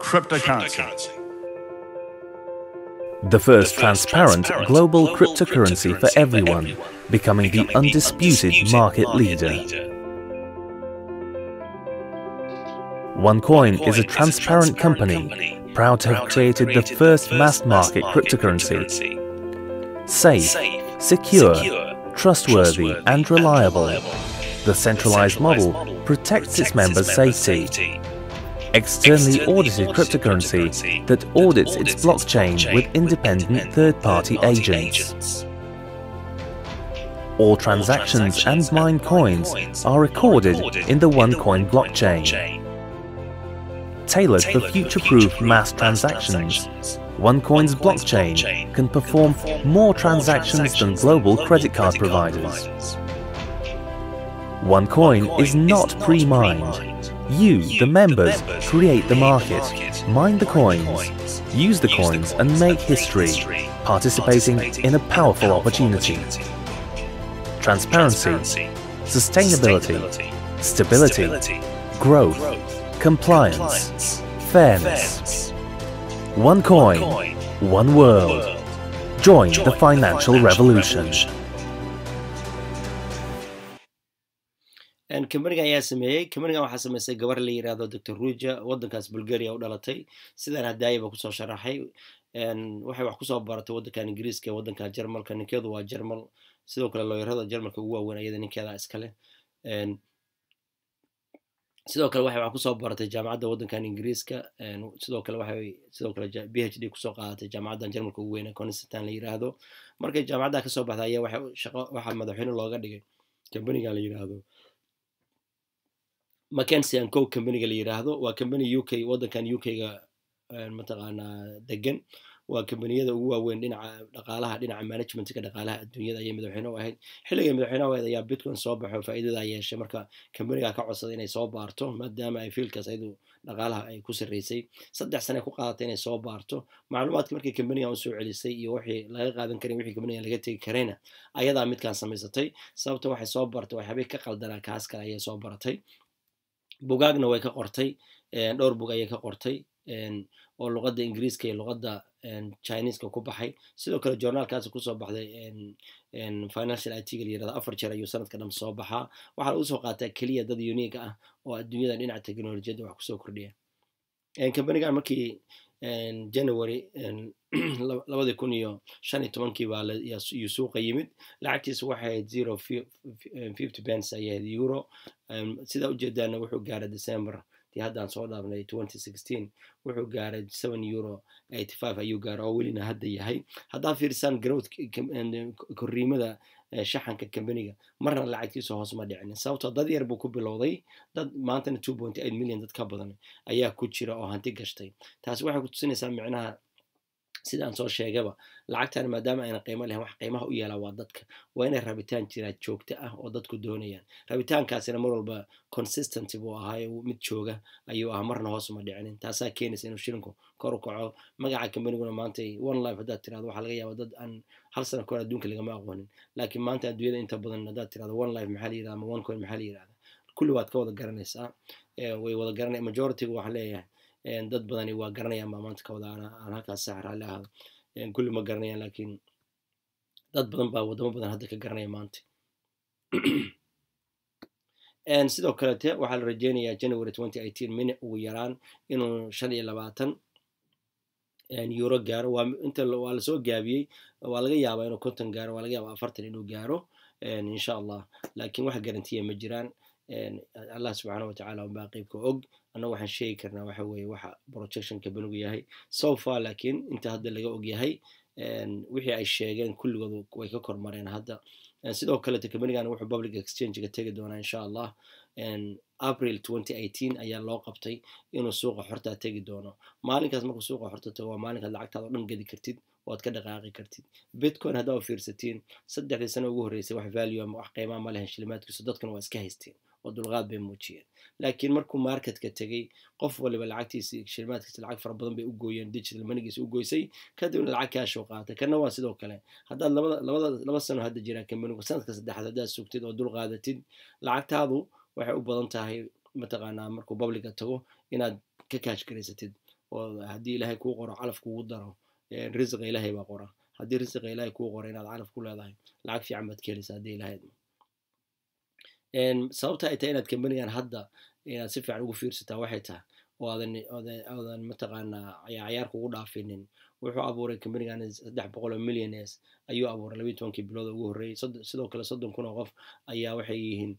cryptocurrency. The first transparent global cryptocurrency for everyone, becoming the undisputed market leader. OneCoin is a transparent company, proud to have created the first mass market cryptocurrency. Safe, secure, trustworthy and reliable. The centralized model protects its members' safety. Externally audited cryptocurrency that audits its blockchain with independent third-party agents. All transactions and mine coins are recorded in the OneCoin blockchain. Tailored for future-proof mass transactions, OneCoin's blockchain can perform more transactions than global credit card providers. OneCoin is not pre-mined. You, the members, create the market, mine the coins, use the coins and make history, participating in a powerful opportunity. Transparency, sustainability, stability, growth, compliance, fairness. One coin, one world. Join the financial revolution. kambaniga ayaa sameeyey kambanigan waxaa sameysay gabar la yirahdo docor ruja wadankaas bulgaria u dhalatay sidaan hadaayiba kusoo sharaxay waxay wax kusoo baratay wadankan ingiriiska ee wadanka jermalka ninkeedu waa jermal sidoo kale looyarada jermalka ugu waaweyn ayada ninkeeda iskale sidoo kale waxay wax kusoo baratay jaamacadda wadankan ingiriiska sidoo kale waxay sidoo kale b h d kusoo qaadatay jaamacaddan jermalka ugu weyne constantan la yiraahdo markay jaamacadda kasoo baxday ayaa waxaa madaxweyne looga dhigay kambanigan la yiraahdo mackensian co companiga la yidhaahdo waa company u k waddankan u k-ga mataqaanaa degan waa kombaniyada ugu waaweyn dhinaca dhaqaalaha dhinaca managementka dhaqaalaha adduunyada ayay madaxweyne ahayd xilligay madaxweyne ahayd ayaa bitcoin soo baxo faa'iidada yeeshay marka kombanigaa ka codsaday inay soo baarto maadaama ay fiilkaas ayadu dhaqaalaha ay ku sarreysay saddex sane ku qaadatay inay soo baarto macluumaadka markii kombanigan usoo celisay iyo wixii laga qaadan karin wixii kombanigan laga tegi karayna ayadaa midkaan samaysatay sababta waxay soo bartay waxyaabay ka qaldanaa kaas kale ayay soo baratay bugaagna way ka qortay dhowr bug ayay ka qortay oo luqadda ingiriiska iyo luqadda chineska ku baxay sidoo kale journaalkaasi kusoo baxday financial itga layirahda afar jeer ayuu sanadka dham soo baxaa waxaa lagu soo qaataa keliya dad unique ah oo adduunyada dhinaca teknolojiyadda wax kusoo kordhiya kambanigan markii january (clears throat) labadii kun iyo shan iyo tobankii baa iyuu suuqa yimid lacagtiisa waxay ahayd zero eh, fifty pence ayay ahayd euro sidaa ujeedaana wuxuu gaaray december tii haddaan soo dhaafnay twenty sixteen wuxuu gaaray seven euro eighty five ayuu gaaray oo welina hadda yahay haddaad fiirsaan growth korriimada eh, shaxanka combaniga marna lacagtiisa hoos ma dhicin sababto dad yar buu ku bilowday dad maantana two point eight million dad ka badan ayaa ku jira oo hanti gashtay taasi waxay ku tusinaysaa micnaha sidaan soo sheegaba lacagtan maadaama ayna qiimo lahayn wax qiimaha u yeelaa waa dadka waa inay rabitaan jiraa joogto ah oo dadku doonayaan rabitaankaasina mar walba consistenty buu ahaay mid jooga ayuu ahaa marna hoosuma dhicinin taasaa keenaysa inuu shilinku kor u kaco magaca combaniguna maanta one life haddaad tirahdo waxaa laga yaaba dad aan hal sano kahor adduunka lagama aqoonin laakiin maanta adduunyada inta badan haddaad tirahdo one life maxaa la yirahda ama one coin maxaa la yirahda kulli waad ka wada garanaysaa way wada garanay majority-gu leeyahay dad badani waa garanayaan maanta ka wada aan halkaas raalli ahado kulli ma garanayaan lakiin dad badan baa wadamo badan hadda ka garanaya maanta (clears throat) sidoo kalete waxaa la rajeynayaa january mine ugu yaraan inuu shan iyo labaatan euro gaaro inta waa lasoo gaabiyey waa laga yaabaa inuu konton gaaro waa laga yaaba afartan inuu gaaro insha allah lakiin wax garantiya ma jiraan allah subxaana watacala unbaa qeybka og annaga waxaan sheegi karnaa waxa weye waxa projectionka banugu yahay so far inta hadda laga og wixii ay sheegeen kulligood way ka kormareen hadda sidoo kalete kabanigan wuxuu public exchangega tegi doonaa insha allah april ayaa loo qabtay inuu suuqa xortaa tegi doono maalinkaas markuu suuqa xorta tago waa maalinkaad lacagtaada o dhan gedi kartid waad ka dhaqaaqi kartid bitcoin haddaa u fiirsatiin saddexdii sana ugu horreysay wax valua wax qiimaa ma lehen shilimaadkiisu dadkana waa iska haysteen oo dulqaad bay muujiyeen laakiin markuu marketka tegay qof waliba lacagtiisa shilmaadkiisa lacag fara badan bay u gooyeen digital manigiisa u goysay kadibna lacag kaashow qaatay kana waa sidoo kale haddaad laba sano hadda jiraa kamanigu sanadka saddexaad haddaad sugtid oo dulqaadatid lacagtaadu waxay u badan tahay mataqaanaa markuu babliga tago inaad ka kaash garaysatid oo haddii ilaahay kuu qoro calaf kugu daro risiqa ilaahay baa qora haddii risiqa ilaahay kuu qoro inaad calaf ku leedahay lacag fiican baad ka helaysa haddii ilaahay sababta ay tahay inaad kambanigan hadda inaad si fiican ugu fiirsataa waxay tahay oo aadan mataqaanaa cayaarka kugu dhaafinin wuxuu abuuray combanigan saddex boqoloo milliones ayuu abuuray labiyi tobankii bilood ugu horreeyey sidoo kale soddon kun oo qof ayaa waxay yihiin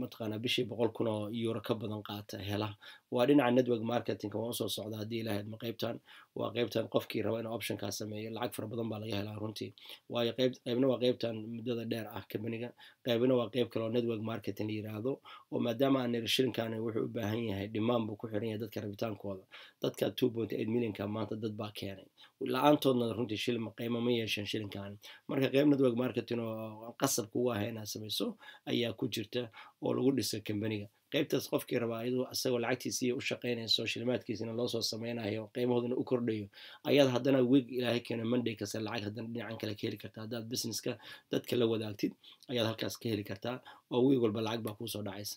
mataqaanaa bishii boqol kun oo euro ka badan qaata hela waa dhinaca network marketingka waan usoo socda haddii ila ma qaybtan waa qaybtan qofkii raba inuu optionkaas sameeyo lacag fara badan baa laga helaa runtii waayo qaybna waa qaybtan muddada dheer ah combaniga qaybna waa qayb kale oo network marketing la yiraahdo oo maadaama aan shirinkan wuxuu u baahan yahay dhimaan buu ku xiran yahay dadka rabitaankooda dadka two point eight millionka maanta dad baa keen keenay la-aantoodna runtii shilin qiimo ma yeesheen shilinkaani marka qayb network marketing oo qasab kugu aha inaad samayso ayaa ku jirta oo lagu dhisa kambaniga qaybtaas qofkii rabaa iyadoo asagoo lacagtiisii u shaqaynayso shilimaadkiisina loosoo sameynayo qiimahoodana u kordhayo ayaad haddana weeg ilaahay keeno monday kasta lacag haddana dhinacan kale ka heli kartaa haddaad businesska dadka la wadaagtid ayaad halkaas ka heli kartaa oo weeg walba lacag baa kuusoo dhacaysa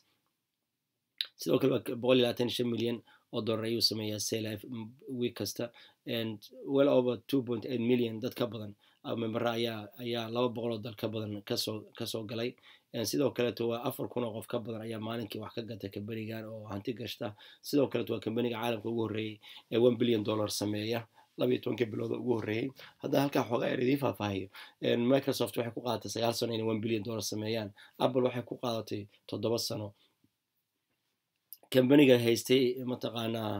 sidoo kale boqol iyo shan milyan oo dollar ayuu sameeyaa salife mm, week kasta well over two point eight million dad ka badan uh, membera ayaa ayaa laba boqoloo dal ka badan kasoo kasoo galay sidoo kaleeto waa afar kun oo qof ka badan ayaa maalinkii wax ka gata kambanigan oo hanti gashta sidoo kaleeto waa kambaniga caalamka ugu horreeyey ee one billion dollar sameeya labiyo tobankii bilooda ugu horreeyey hadda halkaa xoogaa er idiin faahfaahiyo microsoft waxay ku qaadatay sagaal sano inay one billion dollar sameeyaan apple waxay ku qaadatay toddoba sano combaniga haystay mataqaanaa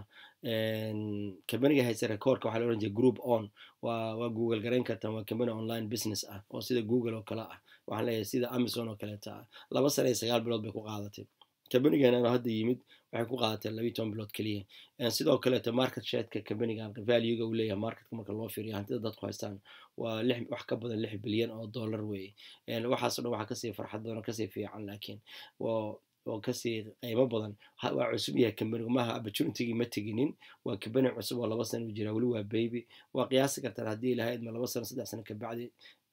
combaniga haystay recordka waxaa la oran jiray group on waa waa google garayn kartaan waa kambani online business ah oo sida google oo kale ah waxaan leeyahay sida amazon oo kaleeta ah laba sana iyo sagaal bilood bay ku qaadatay kambanigeenano hadda yimid waxay ku qaadatay labiyo toban bilood keliya sidoo kaleeto market shareka kambaniga valuega uu leeyahay marketka marka loo fiiriyo hantida dadku haystaan waa lix wax ka badan lix bilyan oo dollar weeye waxaasoo dhan waxaa kasii farxad badan oo kasii fiican laakiin oo kasii qeybo badan waa cusub yahay kambanigu maaha opportunitygii ma teginin waa kambani cusub oo laba sana u jira weli waa baby waa qiyaasi kartaan haddii ilahay idma laba sano saddex sano kabacdi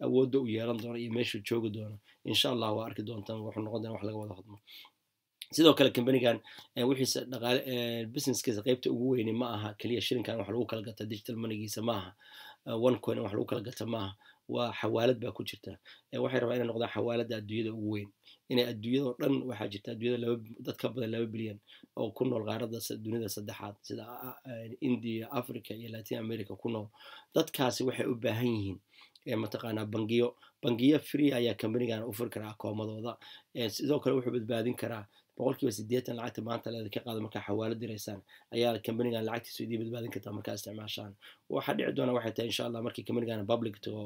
awoodda u yeelan doono iyo meeshuu joogi doono insha allah waa arki doontaan wuxuu noqon doona wax laga wada hodmo sidoo kale kambanigan wixiisa dhaqaale businesskiisa qeybta ugu weyni ma aha keliya shilinkan wax lagu kala gata digital moneygiisa maaha one wax lagu kala gata maaha waa xawaalad baa ku jirta waxay rabaa inay noqdaan xawaaladda adduunyada ugu weyn inay adduunyadao dhan waxaa jirta adduunyada dad ka badan laba bilyan oo ku nool qaarada dunida saddexaad sida india africa iyo latin america ku nool dadkaasi waxay u baahan yihiin mataqaanaa bangiyo bangiyo free ayaa combanigan u furi karaa akoomadooda sidoo kale wuxuu badbaadin karaa boqolkiiba sideetan lacagta maanta leeda ka qaada markaa xawaalad diraysaan ayaa kambanigan lacagtiisu idii badbaadin kartaa markaa isticmaashaan waxa dhici doona waxay tahay insha allah markii kambanigan public tago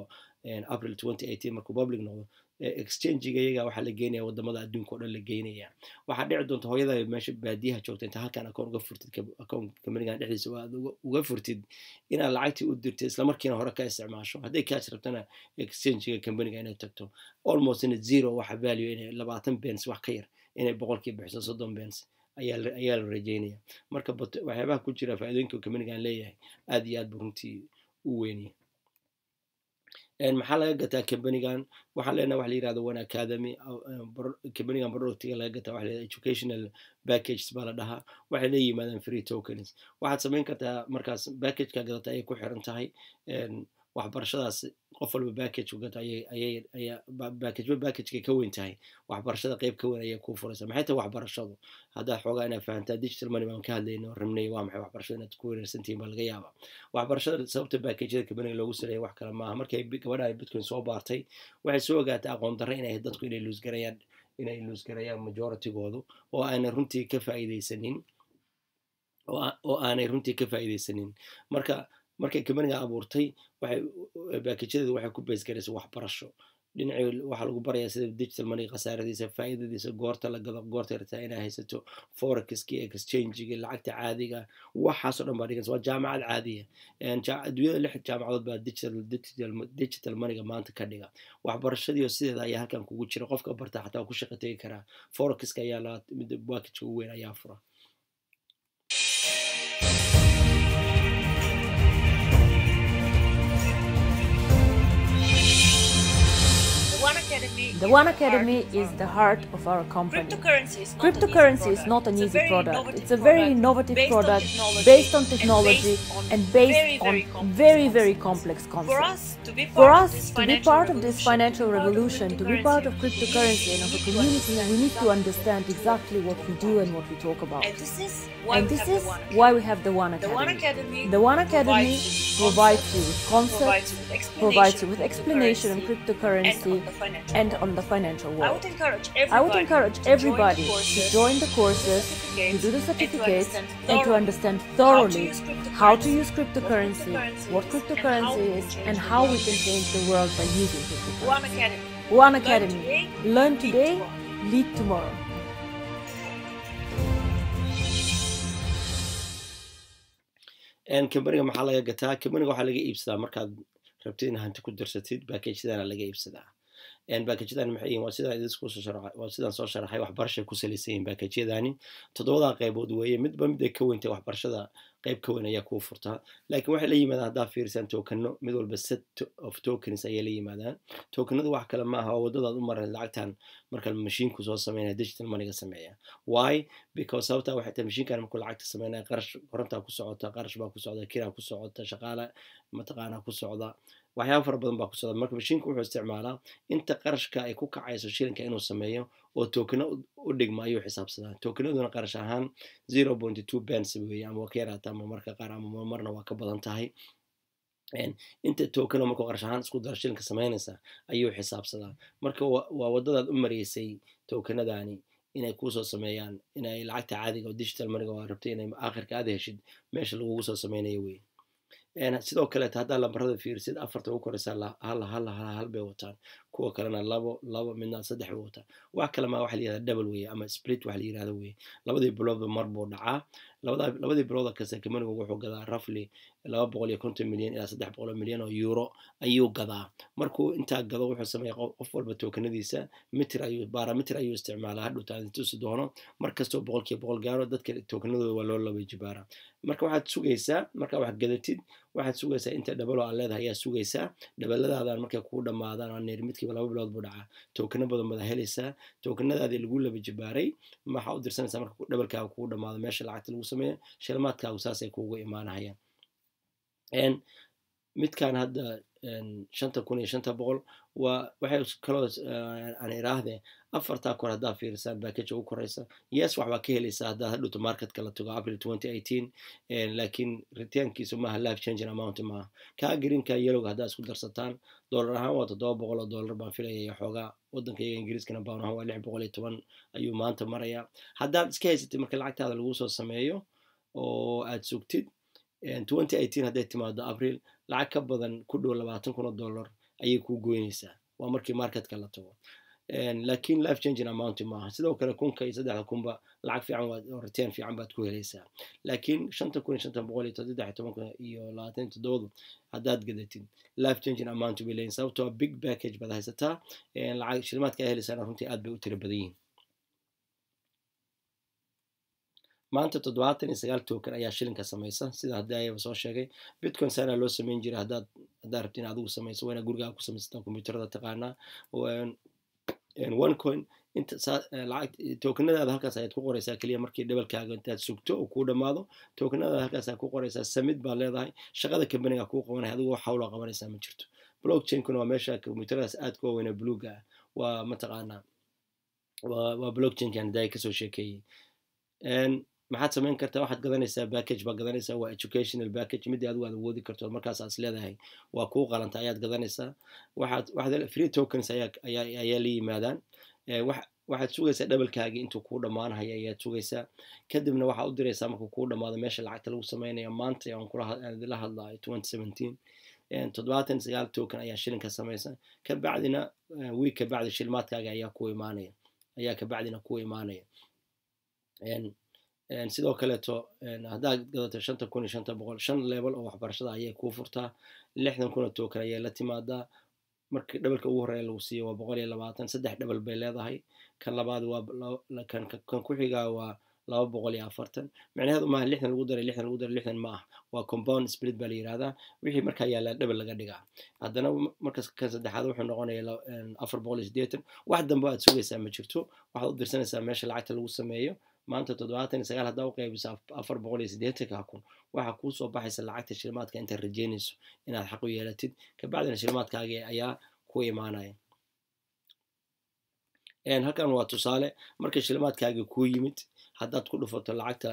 april twenty eighteen markuu public noqdo e, exchangiga iyaga waxaa la geenaya wadamada adduunka o dhan la geenaya waxaa dhici doonta hooyada meesha baadiyaha joogta inta halkan akoon uga furtid akoon kambanigan dhexdiisa waad uga furtid inaad lacagtii u dirtay islamarkiina hore ka isticmaasho hadday cash rabtana exchangiga kambaniga inaad tagto almost ina zero waxa value ina labaatan bens wax ka yar inay boqolkii bixiso soddon bens ayaa la rajeynaya marka waxyaabaha ku jira faaidooyinka kaminigaan leeyahay aad iyo aad bu runtii u weynaya maxaa laga gataa kambanigan waxaan leenaha wax la yirahda one academy kambanigan productiga laga gataa waxa layirahda educational backages baa la dhahaa waxay la free tokens waxaad samayn kartaa markaas packageka gadata ayay ku xiran tahay waxbarashadaas qof walba backage ugato ayay ayay ayaa backageba backagekay ka weyn tahay waxbarashada qayb ka weyn ayay kuu furaysaa maxay tahay waxbarashadu haddaad xoogaa inaad fahamtaa digital money baan ka hadlayno rabnay waa maxay waxbarashada inaad ku wareersan tihiin baa laga yaabaa waxbarashada sababta backageyada kabaniga loogu sareeya wax kale maaha markay gabadhaa bitcoin soo baartay waxay soo ogaatay aqoon darre inay dadku inay luusgarayaan inay luusgarayaan majoritygoodu oo aanay runtii ka faa'iidaysanin oo aanay runtii ka faa'iidaysanin marka markay kamaniga abuurtay baakijyadeedu waxay ku bees waxbarasho dhinacii waxaa lagu barayaa sida digital money khasaaradiisa faa'iidadiisa goorta la gado goorta rataa inaa haysato forexiska exchangiga lacagta caadiga waxaasoo dhan baa dhigaysa waa jaamacad caadiya ah. adduunyada lix jaamacadood baa digital moneyga maanta ka dhiga waxbarashadii sideeda ayaa halkan kugu jira qofka barta xataa ku shaqa tegi karaa forexka ayaa baakijka ugu weyn ayaa fura The One Academy is the heart of our company. Cryptocurrency is not, Cryptocurrency is not an easy product. It's a very innovative product based on technology and based on very, very complex concepts. For us to be part of this financial revolution, to be part of cryptocurrency and of a community, we need to understand exactly what we do and what we talk about. And this is why we have the One Academy. The One Academy provides you with concepts, provides you with explanation on cryptocurrency and on from the financial world. I would encourage everybody, I would encourage to, everybody join courses, to, join the courses, to do the certificates, and to understand thoroughly how to use cryptocurrency, what cryptocurrency is, and how we can change the world by using cryptocurrency. One Academy. One Academy. Learn today, lead tomorrow. Lead tomorrow. kambaniga maxaa laga gataa kambaniga waxaa laga iibsadaa markaad rabtid ku laga iibsadaa bakajadan maxay yihin waa sidaan idiskusoo sharaxay waa sidaan soo sharaxay waxbarashay ku salaysan yihin bakajyadani toddobadan qeybood weeye midba midda ka weynta waxbarashada qeyb ka weyn ayaa kuu furtaa laakiin waxay la yimaadaan haddaa fiirisaan tokeno mid walba set of tokens ayay la yimaadaan tokenadu wax kale maaha oo waddadaad u maran lacagtan marka mashiinku soo sameynaya digital moneyga sameeya why because sababtaa waxay tahay mashiinkan markuu lacagta sameynaya qarash korontaa ku socota qarash baa ku socda kiraa ku socota shaqaala mataqaanaa ku socda waxyaaba fara badan baa ku socda marka mashiinku wuxuu isticmaalaa inta qarashka ay ku kacayso shilinka inuu sameeyo oo tokeno u dhigma ayuu xisaabsadaa tookenaduna qarash ahaan zero pointy two bens weeye ama waa ka yaraata ama marka qaar ama marna waa ka badan tahay inta tookeno markuu qarash ahaan isku dara shilinka samaynaysa ayuu xisaabsadaa marka waa waddadaad u maraysay tookenadaani inay kuusoo sameeyaan inay lacagta caadiga oo digital maniga waa rabtay inay aakhirka aad heshid meesha lagugu soo sameynayo weye sidoo kaleeta haddaan lambarada fiirsid afarta ugu koreysa hal hal hal hal bay wataan kuwa kalena labo labo midna saddex bay wataan wax kale ma waxa la yirahda double weye ama split waxa la yirahda weye labadii biloodba mar buu dhacaa labadii bilooda ka saakimanigu wuxuu gadaa rafly laba boqol iyo konton milyan ilaa saddex boqol oo milyan oo euro ayuu gadaa markuu intaa gado wuxuu sameeya qof walba tookenadiisa mitr ayuu baaramitr ayuu isticmaalaa hadhowtaan tusi doono mar kastoo boqolkiiba boqol gaaro dadka tookenadooda waa loo laba jibaara marka waxaad sugaysaa markaa wax gadatid waxaad sugaysaa inta dhabalo aad leedahay ayaa sugaysaa dhabaladaadan markay kuu dhammaadaan oo neer midkiiba laba bilood buu dhacaa tookana badan baad helaysaa tookanadaadii lagu laba jibaaray maxaa u dirsanaysaa marka dhabalkaaga kugu dhammaado meesha lacagta lagu sameeyo shalmaadkaagu saasay kuugu imaanahayaan midkan hadda shanta kun iyo shanta boqol waa waxay kaloo aan iraahde afartaa kun haddaa fiirisaan backage ugu koreysa yes waxbaa ka helaysaa haddaad hadhuto marketka la tago april twenty eighteen laakiin ritaankiisu maaha life changing amount maaha kaa greenka yelowga haddaa isku darsataan dollar ahaan waa toddoba boqol oo dollar baan filayaya xoogaa waddanka iyaga ingiriiskana baan ahaan waa lix boqol iyo toban ayuu maanta marayaa haddaad iska haysatid marka lacagtaada lagu soo sameeyo oo aad sugtid twenty eighteen hadday timaado april lacag ka badan ku dhow labaatan kun oo dollar ayay kuu goynaysaa waa markii marketka la tago lakiin life changin amount maaha sidoo kale kunka iyo saddexda kunba lacag fiican oo fiican baad ku helaysaa laakiin shanta kun iyo shanta boqol iyo saddex iyo tobanka iyo labaatan iyo toddobadu haddaad gadatid life changing amount bay leeyihin sababto ah big package baad haysataa lacag shilimaadka aa helaysaan runtii aad bay u tira badan yihiin maanta toddobaatan iyo sagaal token ayaa shilinka samaysa sida haddii ayaba soo sheegay bitcoin sana loo sameyn jiray haddaad haddaa rabti in adigu samayso waa inaa gurigaa ku samaysataa compuuterada taqaanaa one coin eh, tokenadaada halkaas ayaad ku qoraysaa keliya markii dhabalkaaga intaad sugto oo kuu dhammaado tokenadaada halkaasa ku qoraysaa samid baad leedahay shaqada kambaniga kuu qabanaya adigoo xawlaa qabanaysaa ma jirto blockchainkuna waa meesha compuuteradaas aadka waaweyna buluuga ah waa mataqaanaa waa blockchainkan hadda kasoo sheekeeyey maxaad samayn kartaa waxaad gadanaysaa backage baa gadanaysaa waa educational backage midii adigu aad awoodi karto markaas leedahay waa kuu qalanta ayaad gadanaysaa waxaad waxaad free tokens ayaa ayaa ayaa la yimaadaan waxaad sugaysaa dhabalkaagii intuu kuu dhammaanhayo ayaad sugaysaa kadibna waxaad u diraysaa markuu kuu dhammaado meesha lacagta lagu samaynayo maanta aan kula la hadlayo twenty seventeen toddobaatan sagaal token ayaa shilinka samaysa ka bacdina wiig shilmaadkaaga ayaa ku imaanaya ayaa ka ku imaanaya sidoo kaleeto haddaad gadato shanta kun iyo shanta boqol shan level oo waxbarashada ayay kuu furtaa lixdan kun oo token ayay la timaadaa markii dhabalka ugu horeya lagu siiyo waa boqol iyo labaatan saddex dhabal bay leedahay kan labaad kan ku xigaa waa laba boqol iyo afartan micnaheedu maaha lixdan lagu daray lixdan lagu daray lixdan ma ah waa compound split baa la yihahdaa wixii markaa yaallaa dhabal laga dhigaa haddana markas kan saddexaad wuxuu noqonayaa afar boqol iyo siddeetan wax dambe aad sugaysaa ma jirto waxaad u dirsanaysaa meesha lacagta lagu sameeyo maanta toddobaatan iyo sagaal haddaa u qaybiso afar boqol iyo sideetanka kun waxaa kuu baxaysa lacagta shilimaadka intaad rajeynayso inaad xaq u yeelatid kabacdina shilimaadkaagii ayaa ku imaanaya halkan waa tusaale marka shilimaadkaaga kuu yimid haddaad ku dhufato lacagta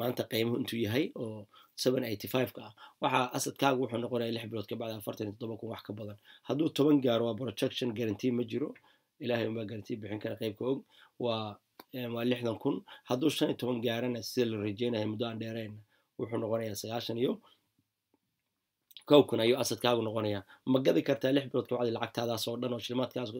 maanta qiimuhu intuu yahay oo seven eighty five-ka ah waxaa asadkaaga wuxuu noqonaya lix bilood kabacdi afartan iyo toddoba kun wax ka badan hadduu toban gaaro waa projection guarantee ma jiro ilahay unbaa guarantee bixin kara qeybka og waa waa lixdan kun hadduu shan iyo toban gaarana sida la rajeynaya muddo aan dheerayna wuxuu noqonayaa sagaashan iyo kow kun ayuu asadkaagu noqonayaa ma gadi kartaa lix bilood kabacdi lacagtaadaas oo dhan oo shilimaadkaas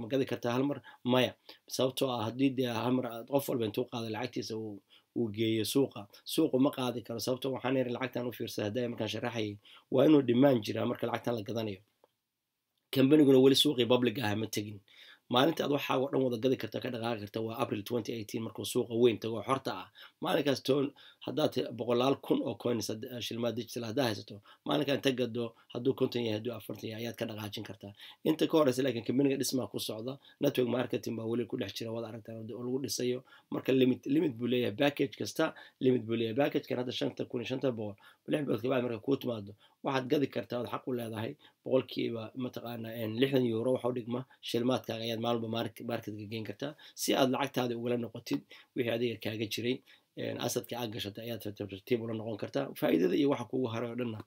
ma gadi kartaa hal mar maya sababtoo ah haddii dee hal mar qof walba intuu qaado lacagtiisa uu uu geeyo suuqa suuqu ma qaadi karo sababto ah waxaan ihi lacagtan u fiirsaday hadda markaan sharaxayay waa inuu dhimaan jiraa marka lacagtan la gadanayo kambaniguna weli suuqii public ah ma tegin maalinta aad waxaa dhan wada gadi karta ka dhaqaaqi karta waa april markuu suuqa weyn tago xorta ah maalinkaas ton hadaad boqolaal kun oo coins uh, shilmaa digital haddaa haysato maalinka inta gado hadduu konton yahay hadduu afartan yahay ayaad ka dhaqaajin kartaa inta ka horeysa lakin kambaniga dhismaa ku socda network marketing baa weli ku dhex jira waad aragtaa oo lagu dhisayo marka limit limit buu leeyahay package kasta limit buu leeyahay packagekan hadda shanta kun iyo shanta boqol lixbalkiibaa marka kuu timaado waxaad gadi kartaa oad xaq u leedahay boqolkiiba mataqaana lixdan euro waxau dhigma shilmaadkaaga ayaad maalba marketka geen kartaa si aad lacagtaada ugala noqotid wixii adiga kaaga jiray asadka aad gashatay ayaad tartiib ula noqon kartaa faa'iidada iyo waxa kugu haray oo dhanna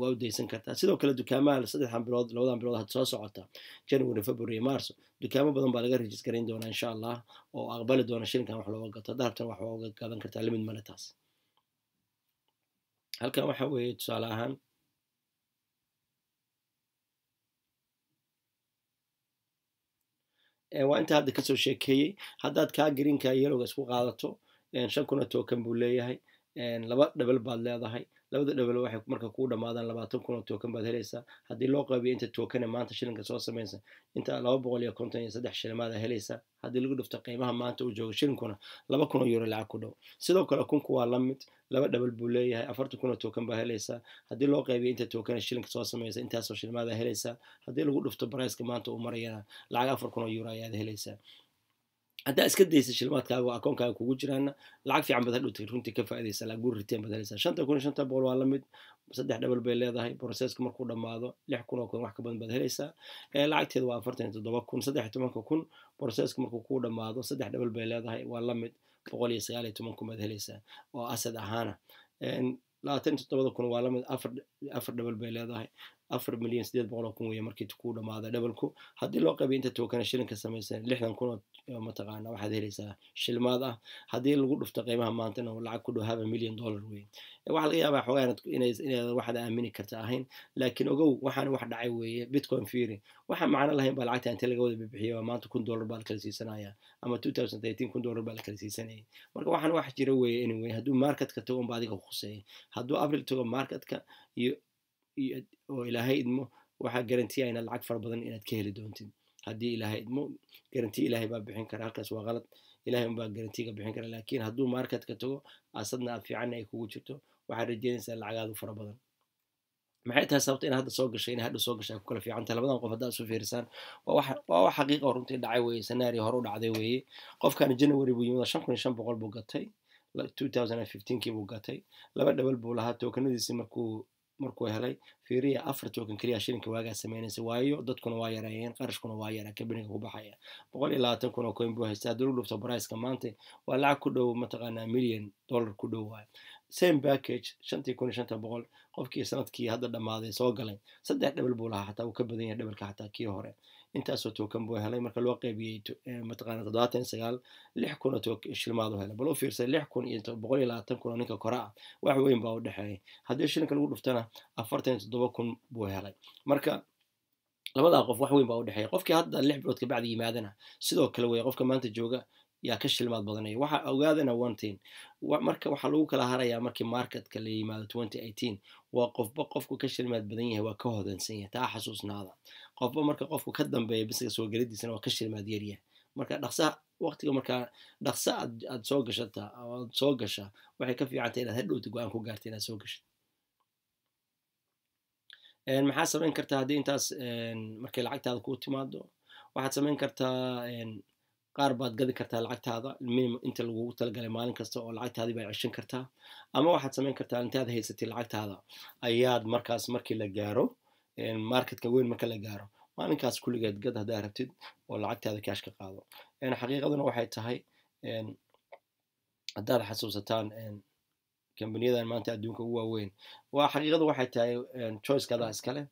waa udaysan kartaa sidoo kale dukaamaha saddexdan bilood labadan bilood had soo socota january february marso dukaamo badan baa laga rejis garayn doonaa insha allah oo aqbali doona shilinkan wax looga gato darabtan wax ooga gadan kartaa limid male taas halkan waxa weeye tusaale ahaan waa inta hadda kasoo sheekeeyey haddaad kaa grinka yelowga isku qaadato shan kuna token buu leeyahay laba dhabal baad leedahay labada dhowelo waxay marka kuu dhamaadaan labaatan kun oo token baad helaysaa haddii loo qaabiyo inta tokene maanta shilinka soo samaysa inta laba boqol iyo konton iyo saddex shilimaada helaysaa haddii lagu dhifto qiimaha maanta uu joogo shilinkuna laba kun oo euro lacag ku dhow sidoo kale kunku waa lamid laba dhawal buu leeyahay afartan kun oo token baa helaysaa haddii loo qaybiyo inta tokene shilinka soo samaysa intaasoo shilimaada helaysaa haddii lagu dhifto barayska maanta uu marayana lacag afar kun oo yuro ayaad helaysaa haddaa iska daysa shilmaadkaaga akoonkaaga kugu jiraana lacag fiican baad hadhow runtii ka faa'idaysa lacag buu riteen baad helaysaa shanta kun shanta boqol waa lamid saddex dhabal bay leedahay processka markuu dhamaado lix kun oo kun wax ka badan baad helaysaa lacagteeda waa afartan iyo toddoba kun saddex tobanka kun processka markuu kuu dhamaado saddex dhabal bay leedahay waa la mid boqol iyo sagaal iyo toban kun baad helaysaa oo asad ahaana labaatan iyo toddobada kun waa la mid afar afar dhabal bay leedahay afar milyan sideed boqol oo kun wey markii ku dhamaaday dhabalku haddii loo qabiyo inta tookana shilinka samaysan lixdan kun oo mataqaana waxaad helaysaa shilmaad ah haddii lagu dhufto qiimaha maantana lacag ku dhow haba milyan dollar wey waxaa laga yaabaa xoogaa waxaad aamini karta ahayn laakiin ogow waxaan wax dhacay weeye bitcoin fiiri waxaan macno lahayn baa lacagta inta laga wada bibixiyo maanta kun dollar baa la kala siisanaya ama two thousand thirteen kun dollar baa la kala siisanaya marka waxaan wax jira weeye anyway hadduu marketka tago adiga khuseeya hadduu april tago marketka iyo oo ilaahay idmo waxaa garantiya ah inaad lacag fara badan inaad ka heli doontid haddii ilaahay idmo garanti ilaahay baa bixin kara halkaas waa qalad ilahay unbaa garantiga bixin kara lakin hadduu marketka tago asadna aad fiicanna ay kugu jirto waxaad rajeynaysaa lacagaadu fara badan maxay tahay sababta in hadda soo gashay ina hadha soo gashay ku kala fiicanta labadan qof haddaa isu fiirisaan waa wax xaqiiqa runtii dhacay weeye sanaari hore u dhacday weeye qofkan january buu yimid shan kun iyo shan boqol buu gatay two thousand and fifteenkii buu gatay laba dhabal buu lahaa tookanadiisii markuu markuu helay fiiriya afar token keliya shilinka waagaa sameynaysa waayo dadkuna waa yareeyeen qarashkuna waa yaraa kabiniga ku baxaya boqol iyo labaatan kun oo coin buu haystaa haddii lagu dhufto bariceka maanta waa lacag ku dhow mataqaanaa million dollar ku dhow waayo same package shantii kun iyo shanta boqol qofkii sanadkii hadda dhammaaday soo galay saddex dhebel buu lahaa xataa uu ka badan yahay dhebelka xataa kii hore intaasoo tokan buu helay marka loo qeybiyey mataqaana toddobaatan iyo sagaal lix kunoo shilmaad u helay bal u fiirsay lix kun iyo boqol iyo labaatan kunoo ninka kora ah wax weyn baa u dhexeeyay haddii shilinka lagu dhuftana afartan iyo toddoba kun buu helay marka labadaa qof wax weyn baa u dhexeeya qofkii hadda lix bilood kabacdi yimaadana sidoo kale weya qofka maanta jooga yaa ka shilmaad badanaya waxa ogaadana ontin marka waxaa lagu kala harayaa markii marketka la yimaado waa qofba qofku ka shilmaad badan yahay waa ka hodansan yahay taa xasuusnaada qofba marka qofku ka dambeeya bisiga soo gelidiisana waa ka shilmaad yaryaha marka dhaqsa waqtiga markaa dhaqsa aad soo gashata aad soo gashaa waxay ka fiicantay inaad hadhowta go-aan ku gaarta inaad soo gasha maxaad samayn kartaa haddii intaas markay lacagtaada ku timaado waxaad samayn kartaa qaar baad gadi kartaa lacagtaada minimum inta lagugu talagalay maalin kasta oo lacagtaadii baa ceshan kartaa ama waxaad samayn kartaa intaad haysatay lacagtaada ayaad markaas markii la gaaro marketka weyn marka la gaaro maalinkaas kulligeed gad haddaa rabtid oo lacagtaada cash ka qaado xaqiiqaduna waxay tahay haddaad xasuusataan kambanyadan maanta adduunka ugu waaweyn waa xaqiiqadu waxay tahay choicekaadaa iskale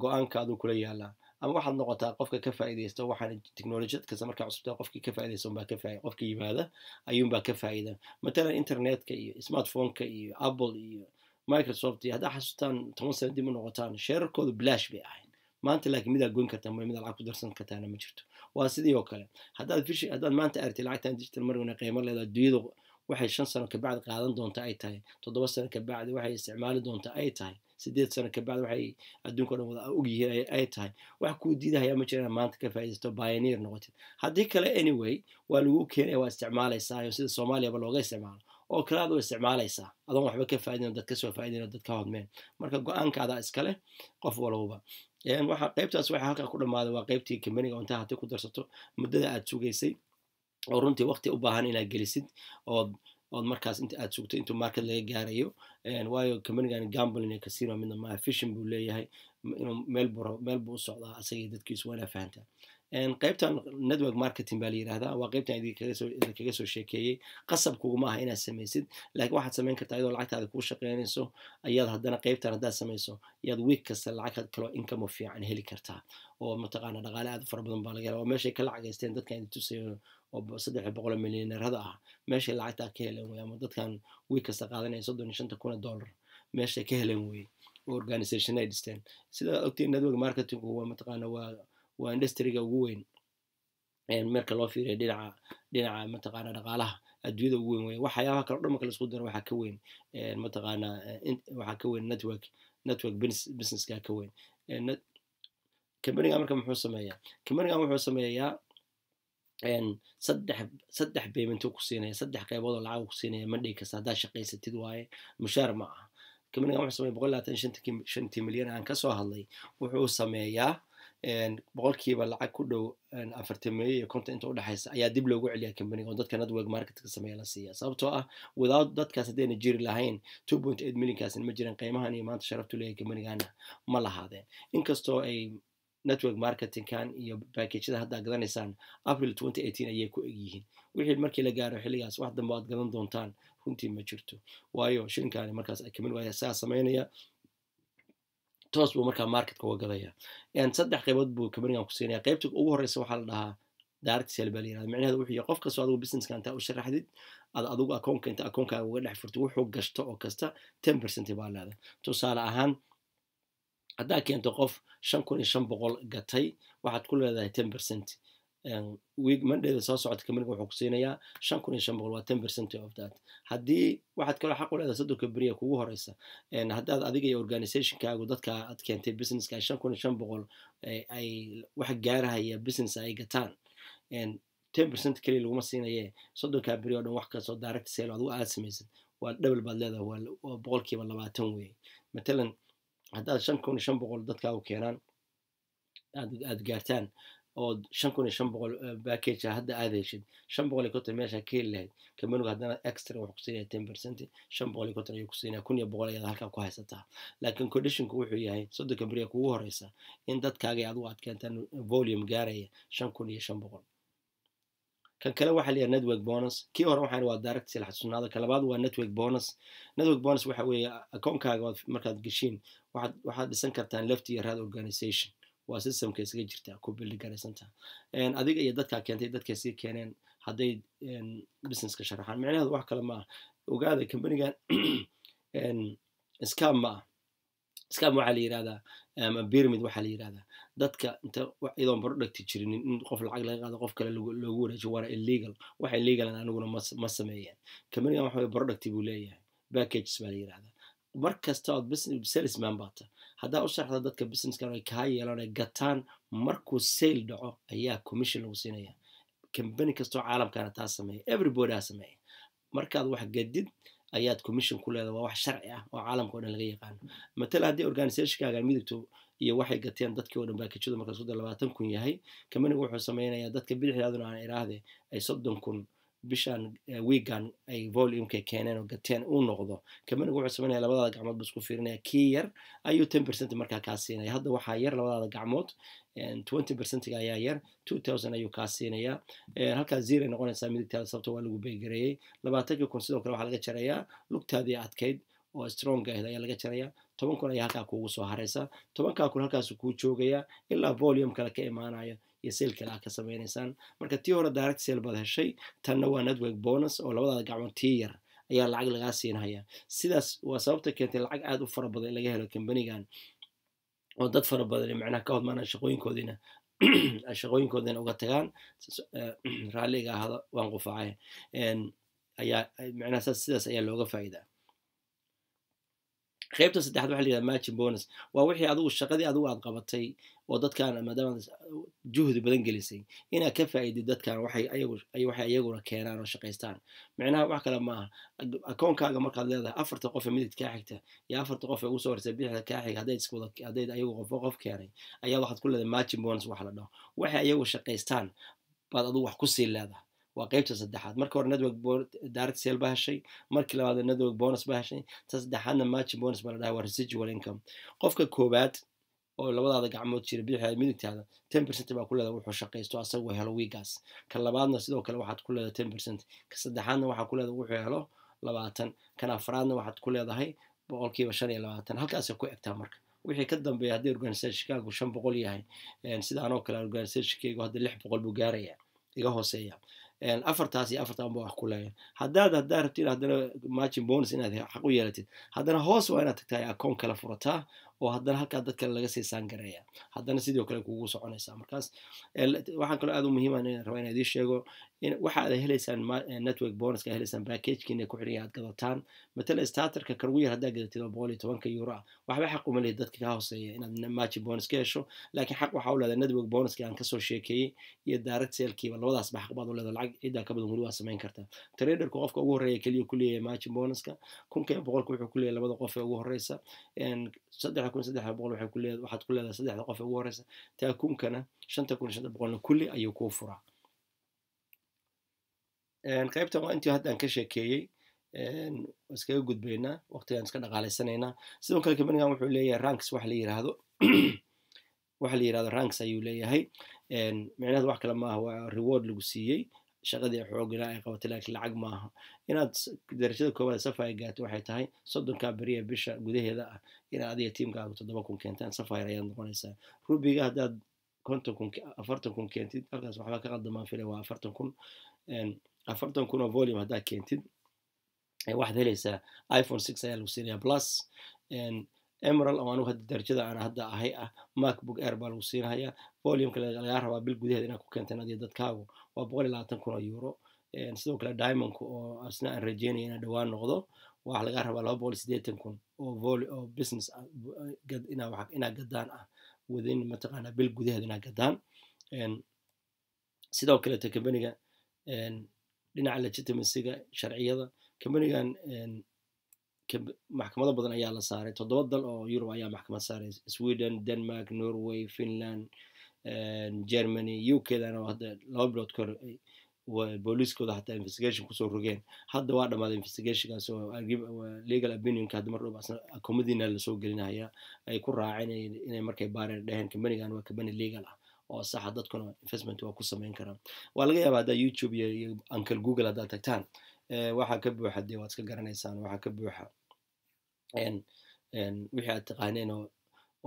go aankaadu kula yaalaa ama waxaad noqotaa qofka ka faa'iidaysta waxaana technolojiyad kasta markaa cusubtaa qofkii ka faa'iidaysta unbaa ka qofka yimaada ayuunbaa ka faa'iida matalan internetka iyo smartphoneka iyo apple iyo microsoft iyo haddaa toban sana dib u noqotaan sheerarkoodu blash bay ahayn maanta laakiin midaa goyn kartaa mid lacag ku darsan kartaana ma jirto waa sidii oo kale haddaad fish haddaad maanta aragtay lacagtan digital marwana qiimo leedahay dunyadu waxay shan sano kabacdi qaadan doonta ay tahay toddoba sano kabacdi waxay isticmaali doonta ay tahay sideed sano kabacdi waxay adduunka o dhan wada og ay tahay wax kuu diidahayaa ma jiraan maanta ka faa'iidaysto bioneer noqotid haddii kale anyway waa lagu keenaya waa isticmaalaysaa sida soomaaliyaba looga isticmaalo oo kale aad u isticmaalaysaa adoon waxba ka faa'idin dad kasoo faa'idin dad ka hodmeen marka go-aankaadaa iskale qof walowba waxa qaybtaas waxa halkaa ku dhammaaday waa qaybtii kambaniga intaa haddii ku darsato muddada aad sugaysay oo runtii waqti u baahan inaad gelisid ood ood markaas inta aad sugto intuu market laga gaarayo waayo kambanigan gambling casino midna maaha fishin buu leeyahay inuu meel buro meel buu u socdaa asagii dadkiisu waa inaa fahantaa qaybtan network marketing baa la yihahdaa waa qaybtan idinkaga soo sheekeeyey qasab kuguma inaad samaysid lakiin waxaad samayn kartaa iyadoo lacagtaada kuu shaqeynayso ayaad haddana qaybtan haddaad samayso ayaad week kasta lacag kaloo income fiican heli kartaa oo mataqaana dhaqaale aad fara badan baa laga hela oo meeshay ka lacageysteen dadkan idin tusayo oo saddex boqol milyaneerada ah meeshay lacagtaa ka heleen wey ama dadkan week kasta qaadanaya soddon iyo shanta kun dollar meeshay ka heleen wey oo dhisteen sidaad ogtiin network marketingku waa mataqaana waa waa industriga ugu weyn marka loo fiiriyo dhinaca dhinaca mataqaana dhaqaalaha adduunyada ugu weyn wey waxyaabaha kale o dhan marka laisku daro waxaa ka weyn mataqaana waxaa ka weyn network network businesska ka weyn combanigan marka muxuu sameeyaa combanigan wuxuu sameeyaa saddex saddex baymentu ku siinaya saddex qaybood oo lacag ku siinaya mandhay kasta haddaa shaqaysatid waaye mushaar ma aha combanigan wuxuu sameeya boqol labaatan shantii milyan aan kasoo hadlay wuxuu sameeyaa boqolkiiba lacag ku dhow afartan iyo konta inta udhexaysa ayaa dib loogu celiya companiga oo dadka network marketk sameeya la siiya sababtoo ah without dadkaas haddayna jiri lahayn two point eight millionkaasin ma jiran qiimahan iyo maanta sharaftu leeyahay companigana ma lahaadeen inkastoo ay network marketingkan iyo bakejada hadda gadanaysaan april twenty eighteen ayay ku egyihiin wixii markii la gaaro xilligaas wax dambe aad gadan doontaan runtii ma jirto waayo shilinkaani markaas ay companiga ayaa sameynaya toos buu markaa marketka uga gadaya saddex qaybood buu ku kusiinaya qaybta ugu horeysa waxaa la dhahaa direct salbal yirahda micnaheedu wuxuu yahay qof kastoo adigu businesska intaa u sharaxdid aad adigu akoonka inta akoonkaaga uga dhex furtid wuxuu gashto oo kasta ten percent baa leedahay tusaale ahaan haddaa keento qof shan kun iyo shan boqol gatay waxaad ku leedahay ten percent week mondhayda soo socota companiga wuxuu ku siinayaa shan kun iyo shan boqol waa ten percent of that haddii waxaad kaloo xaq u leedahay soddon companiga kugu horeysa haddaad adiga iyo organizationkaagu dadka aad keentay businesska shan kun iyo shan boqol ay wax gaarahaya business ay gataan ten percent keliya laguma siinaye soddon company oo dhan wax kasoo direct sale adigu aad samaysan waa double baad leedahay waa boqolkiiba labaatan weeye matalan haddaad shan kun iyo shan boqol dadkaagu keenaan aad gaartaan oo shan kun iyo shan boqol backage hadda aad heshid shan boqol iyo konton meesha ka lahayd kamanug haddana extra wuxuu kusiinaya ten percent shan boqol iyo konton ayuu kusiinaya kun iyo boqol ayaad halkaa ku haysataa laakiin conditionku wuxuu yahay soddonka beriya kugu horeysa in dadkaaga adigu aad keentaan volume gaaraya shan kun iyo shan boqol kan kale waxaa layaha network bonus kii hore waxaan waa direct si la xasuusnaado waa network bonus network bonus waxa weeye akoonkaaga markaad geshiin waxaad dhisan kartaan left iyo right organization waa systemka isaga jirtaa ku bildigaraysantaa adiga iyo dadkaa keentay dadka sii keeneen hadday businesska sharaxaan micnaheedu wax kale maaha ogaada combanigan (clears throat) scam ma ah scam waxaa la yirahdaa ama birmid waxaa la yirahdaa dadka inta iyadoon product jirinin in qof lacag laga qaado qof kale loogu wareejiyo waana illegal wax illegalan aniguna ma sameeyeen combanigan waxa weye producti buu leeyahay packages baa la yirahdaa mar ood salesman baata haddaa u sharxda dadka businesska ay kaa yeelaan ay gataan markuu sale dhaco ayaa commission lagu siinaya kambani kastoo caalamkana taa sameeya everybody aa sameeya markaad wax gadid ayaad commission ku leedaha waa wax sharci ah oo caalamka o dhan laga yaqaano matala haddii organizationkaaga midabto iyo waxay gateen dadkii o dhan baakijadu markaasudda labaatan kun yahay kambaniga wuxuu samaynayaa dadka bidixdaaduna aan iraahdee ay soddon kun bishaan eh, wiigan ay volumeka keeneen oo gateen uu noqdo kamid ah ugu cusbanaya labadaada gacmood buu isku fiirinaya kii yar ayuu ten percent markaa kaa siinaya hadda waxaa yar labadaada gacmood eh, twenty percentga ayaa yar two thousand ayuu kaa siinaya eh, halkaa zero noqonaysaa midigtaada sababto waa lagu beegareeyey labaatankii kun sidoo kale waxaa laga jarayaa lugtaadii adkayd oo strong ahayd ayaa laga jaraya toban kun ayaa halkaa kuugu soo haraysa tobankaa kun halkaasu kuu joogaya ilaa volume kale ka imaanayo iyo sel kale a ka samaynaysaan marka tii hore direct sel baad heshay tanna waa network bonus oo labadaada gacmood tii yar ayaa lacag lagaa siinahaya sidaas waa sababta keentay lacag aad u fara badan in laga helo kambanigan oo dad fara badani macnaha ka hodmaana shaqooyinkoodiina ay shaqooyinkoodana uga tagaan raalliga ahaada waan qufaacay ayaa macnaha sidaas ayaa looga faa'iidaa qaybta saddexaad waxa layihahda marching bonus waa wixii adugu shaqadii adugu aad qabatay oo dadkan maadaama juhdi badan gelisay inaad ka faa'iidid dadkan waxay ayaguna keenaan oo shaqaystaan micnaha wax kale maaha akoonkaaga markaad leedahay afarta qof ee midid kaa xigta iyo afarta qof ee ugu soo horeysa bixda kaa xiga haddayd iswada haddayd ayagu qofba qof keenay ayaa waxaad ku leedahay margin bonus wax la dhaho waxay ayagu shaqaystaan baad adigu wax ku sii leedahay waa qeybta saddexaad marka hore network direct sale baa heshay markii labaad network bonus baa heshay ta saddexaadna margin bonus baa la dhaha waa residual income qofka koowaad oo labadaada gacmood jira bixi midigtaada ten percent baa ku leedahay wuxuu shaqaysto asagu helo wiigaas ka labaadna sidoo kale waxaad ku leedahay ten percent ka saddexaadna waxaad ku leedahay wuxuu helo labaatan kan afraadna waxaad ku leedahay boqolkiiba shan iyo labaatan halkaasay ku egtaa marka wixii ka dambeeya haddii organisationkaagu shan boqol yahay sidaanoo kale organisationkaygu hadda lix boqol buu gaaraya iga hooseeya afartaas iyo afartan ba wax ku leeya haddaad hadaa rabtid hadana margin bonus inaad xaq u yeelatid haddana hoos waa inaad tagtaa akoon kala furataa oo haddana halkaa dadka laga sii saangareeya haddana sidoo kale kugu soconaysa markaas waxaan kaloo aad u muhiiman ah rabaa inaa idiin sheego waxa aad helaysaan eh, network bonus helaysaan packagekiina ku xiran aad gadataan matala starterka kargu yar haddaa gadatid oo boqol iyo tobanka euro ah waxba xaq uma dadka ka hooseeya inaad maji bonus ka hesho laakiin xaq waxaa u leedahay network bonuska aan kasoo sheekeeyey iyo direct selkiiba labadaasba xaq baad u leedahay lacag ciddaa ka badan weli waa samayn kartaa traderku qofka ugu horreeya keliya ku leeyahay maji bonuska kunka boqolka wuxuu ku leeyahay labada qof ee ugu horeysa saddexda kun saddex boqol ku leedahay saddexda qof ugu horeysa taa kunkana shanta kun shanta ayuu kuu furaa qaybtan waa intii haddaan ka sheekeeyey iskaga gudbaynaa waqtigaan iska dhaqaalaysanaynaa sidoo kale kabanigan wuxuu leeyahay ranks wax la yiraahdo (clears throat) waxa la yirahdo ranks ayuu leeyahay micnaheedu wax kale maaha waa reward lagu siiyey shaqadii xoognaa ay qabatay laakiin lacag maaha inaad darajada koowaad safire gaarto waxay tahay soddonkaa beriya bisha gudaheeda ah inaad adiga tiimkaagu toddoba kun keentaan safire ayaad noqonaysaa rubiga haddaad konton kun afartan kun keentid halkaas waxbaa ka qaldamaan fila waa afartan kun afartan kun oo volume haddaad keentid waxaad helaysaa iphone six ayaa lagu siinayaa plus emeral oo anugu hadda darajada aan hadda ahay ah macbook air baa lagu siinhayaa volumka lagaa rabaa bil gudaheed inaad ku keenteen adiyo dadkaagu waa boqol iyo labaatan kun oo euro sidoo kale diamondku oo asna aan rajeynaya inaa dhowaan noqdo waxaa lagaa rabaa laba boqol iyo kun oo vol oo business ah, ah, inaa gadaan ah within mataqaanaa bil gudaheed inaa gadaan sidoo kaleeto kambaniga dhinaca legitimacyga sharciyada kambanigan maxkamado badan ayaa la saaray todoba dal oo yurub ayaa maxkamad saaray sweden denmark norway finland germany u k dan oo laba bilood ka hor booliiskooda hataa investigation kusoo rogeen hadda waa dhamaaday investigationkaas oo legal opinionka hadda mar dhowba akoomadiina lasoo gelinaya ay ku raaceen inay markay baareen dheheen kambanigan waa kambani legal ah oo saxa dadkuna investment waa ku samayn karaan waa laga yaabaa haddaa youtube iyo uncle google haddaad tagtaan waxa ka buuxa de waad iska garanaysaan waxa ka buuxa wixii aad taqaaneen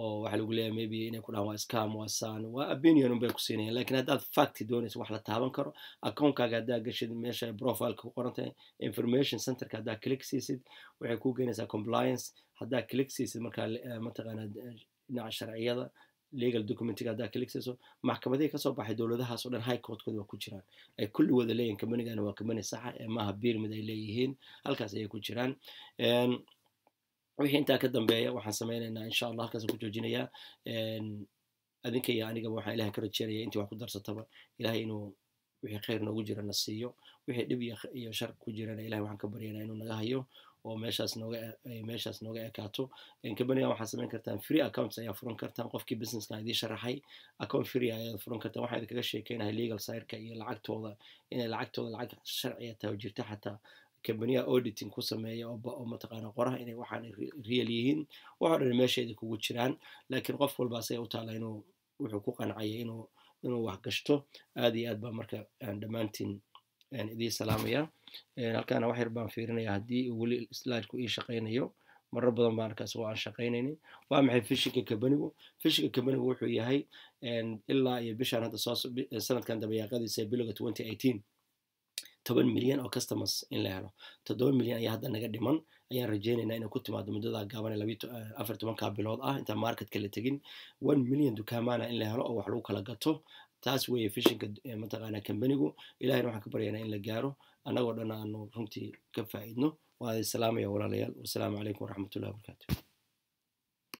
oo waxa lagu leeyahay maybe inay ku dhahan waa scam waa san waa opinion un ku siinayan lakin haddaad facti doonaysa wax la taaban karo accountkaaga haddaad gashid meesha profileka ku qoran tahay information centerka haddaa click siisid waxay ku geenaysaa compliance haddaa click siisid marka mataqaana dhinaca sharciyada legal documentiga haddaa kaligsayso maxkamadihii kasoo baxay dowladahaas o dhan high courtkooda waa ku jiraan ay kulli wada leeyihin kabanigana waa kabani saxa ee maaha birmid ay leeyihiin halkaas ayay ku jiraan wixii intaa ka dambeeya waxaan sameynaynaa insha allah halkaasaan ku joojinayaa adinka iyo anigaba waxaan ilahay ka rajeynaya intii wax ku darsataba ilahay inuu wixii khayr noogu jira na siiyo wixii dhib iyo shar ku jirana ilahay waxaan ka baryanaa inuu naga hayo oo meeshaas nooga ekaato e companiga waxaa samayn kartaan free accounts ayaa furan kartaan qofkii businesska idiin sharaxay account free ayaad furan kartaan waxaan idinkaga sheekeynaha legal sireka iyo lacagtooda inay lacagtooda lacag sharciga jirta xataa kambaniya auditing ku sameeya oo mataqaana qoraha inay waxaan real yihiin waxoo dhan meesheeda kugu jiraan laakiin qof walba asay u taala inuu wuxuu ku qancaya inuu inuu wax gashto aad iyo aad baa marka aan dhammaantiin idii salaamaya halkaana wax yar baan fiirinaya haddii weli slidku ii shaqaynayo marar badan baa arkaa isagoo aan shaqaynaynin waa maxay fishinka kabanigu fishinka kabanigu wuxuu yahay ilaa iyo bishan hadda sanadkan dabayaaqadiisa bilowga toban milyan oo customers in la helo toddoba milyan ayaa hadda naga dhiman ayaan rajaynaynaa inay ku timaado muddada ee afar tobanka bilood ah intaan marketka la tegin one million dukaamaana in la helo oo wax lagu kala gato taas weye fishinka mataqaana kambanigu ilahayna waxaan ka baryana in la gaaro anagoo dhan aanu runtii ka faa'iidno waan idi salaamaya walaalayaal wassalaamu calaykum waraxmatullahi wabarakaatu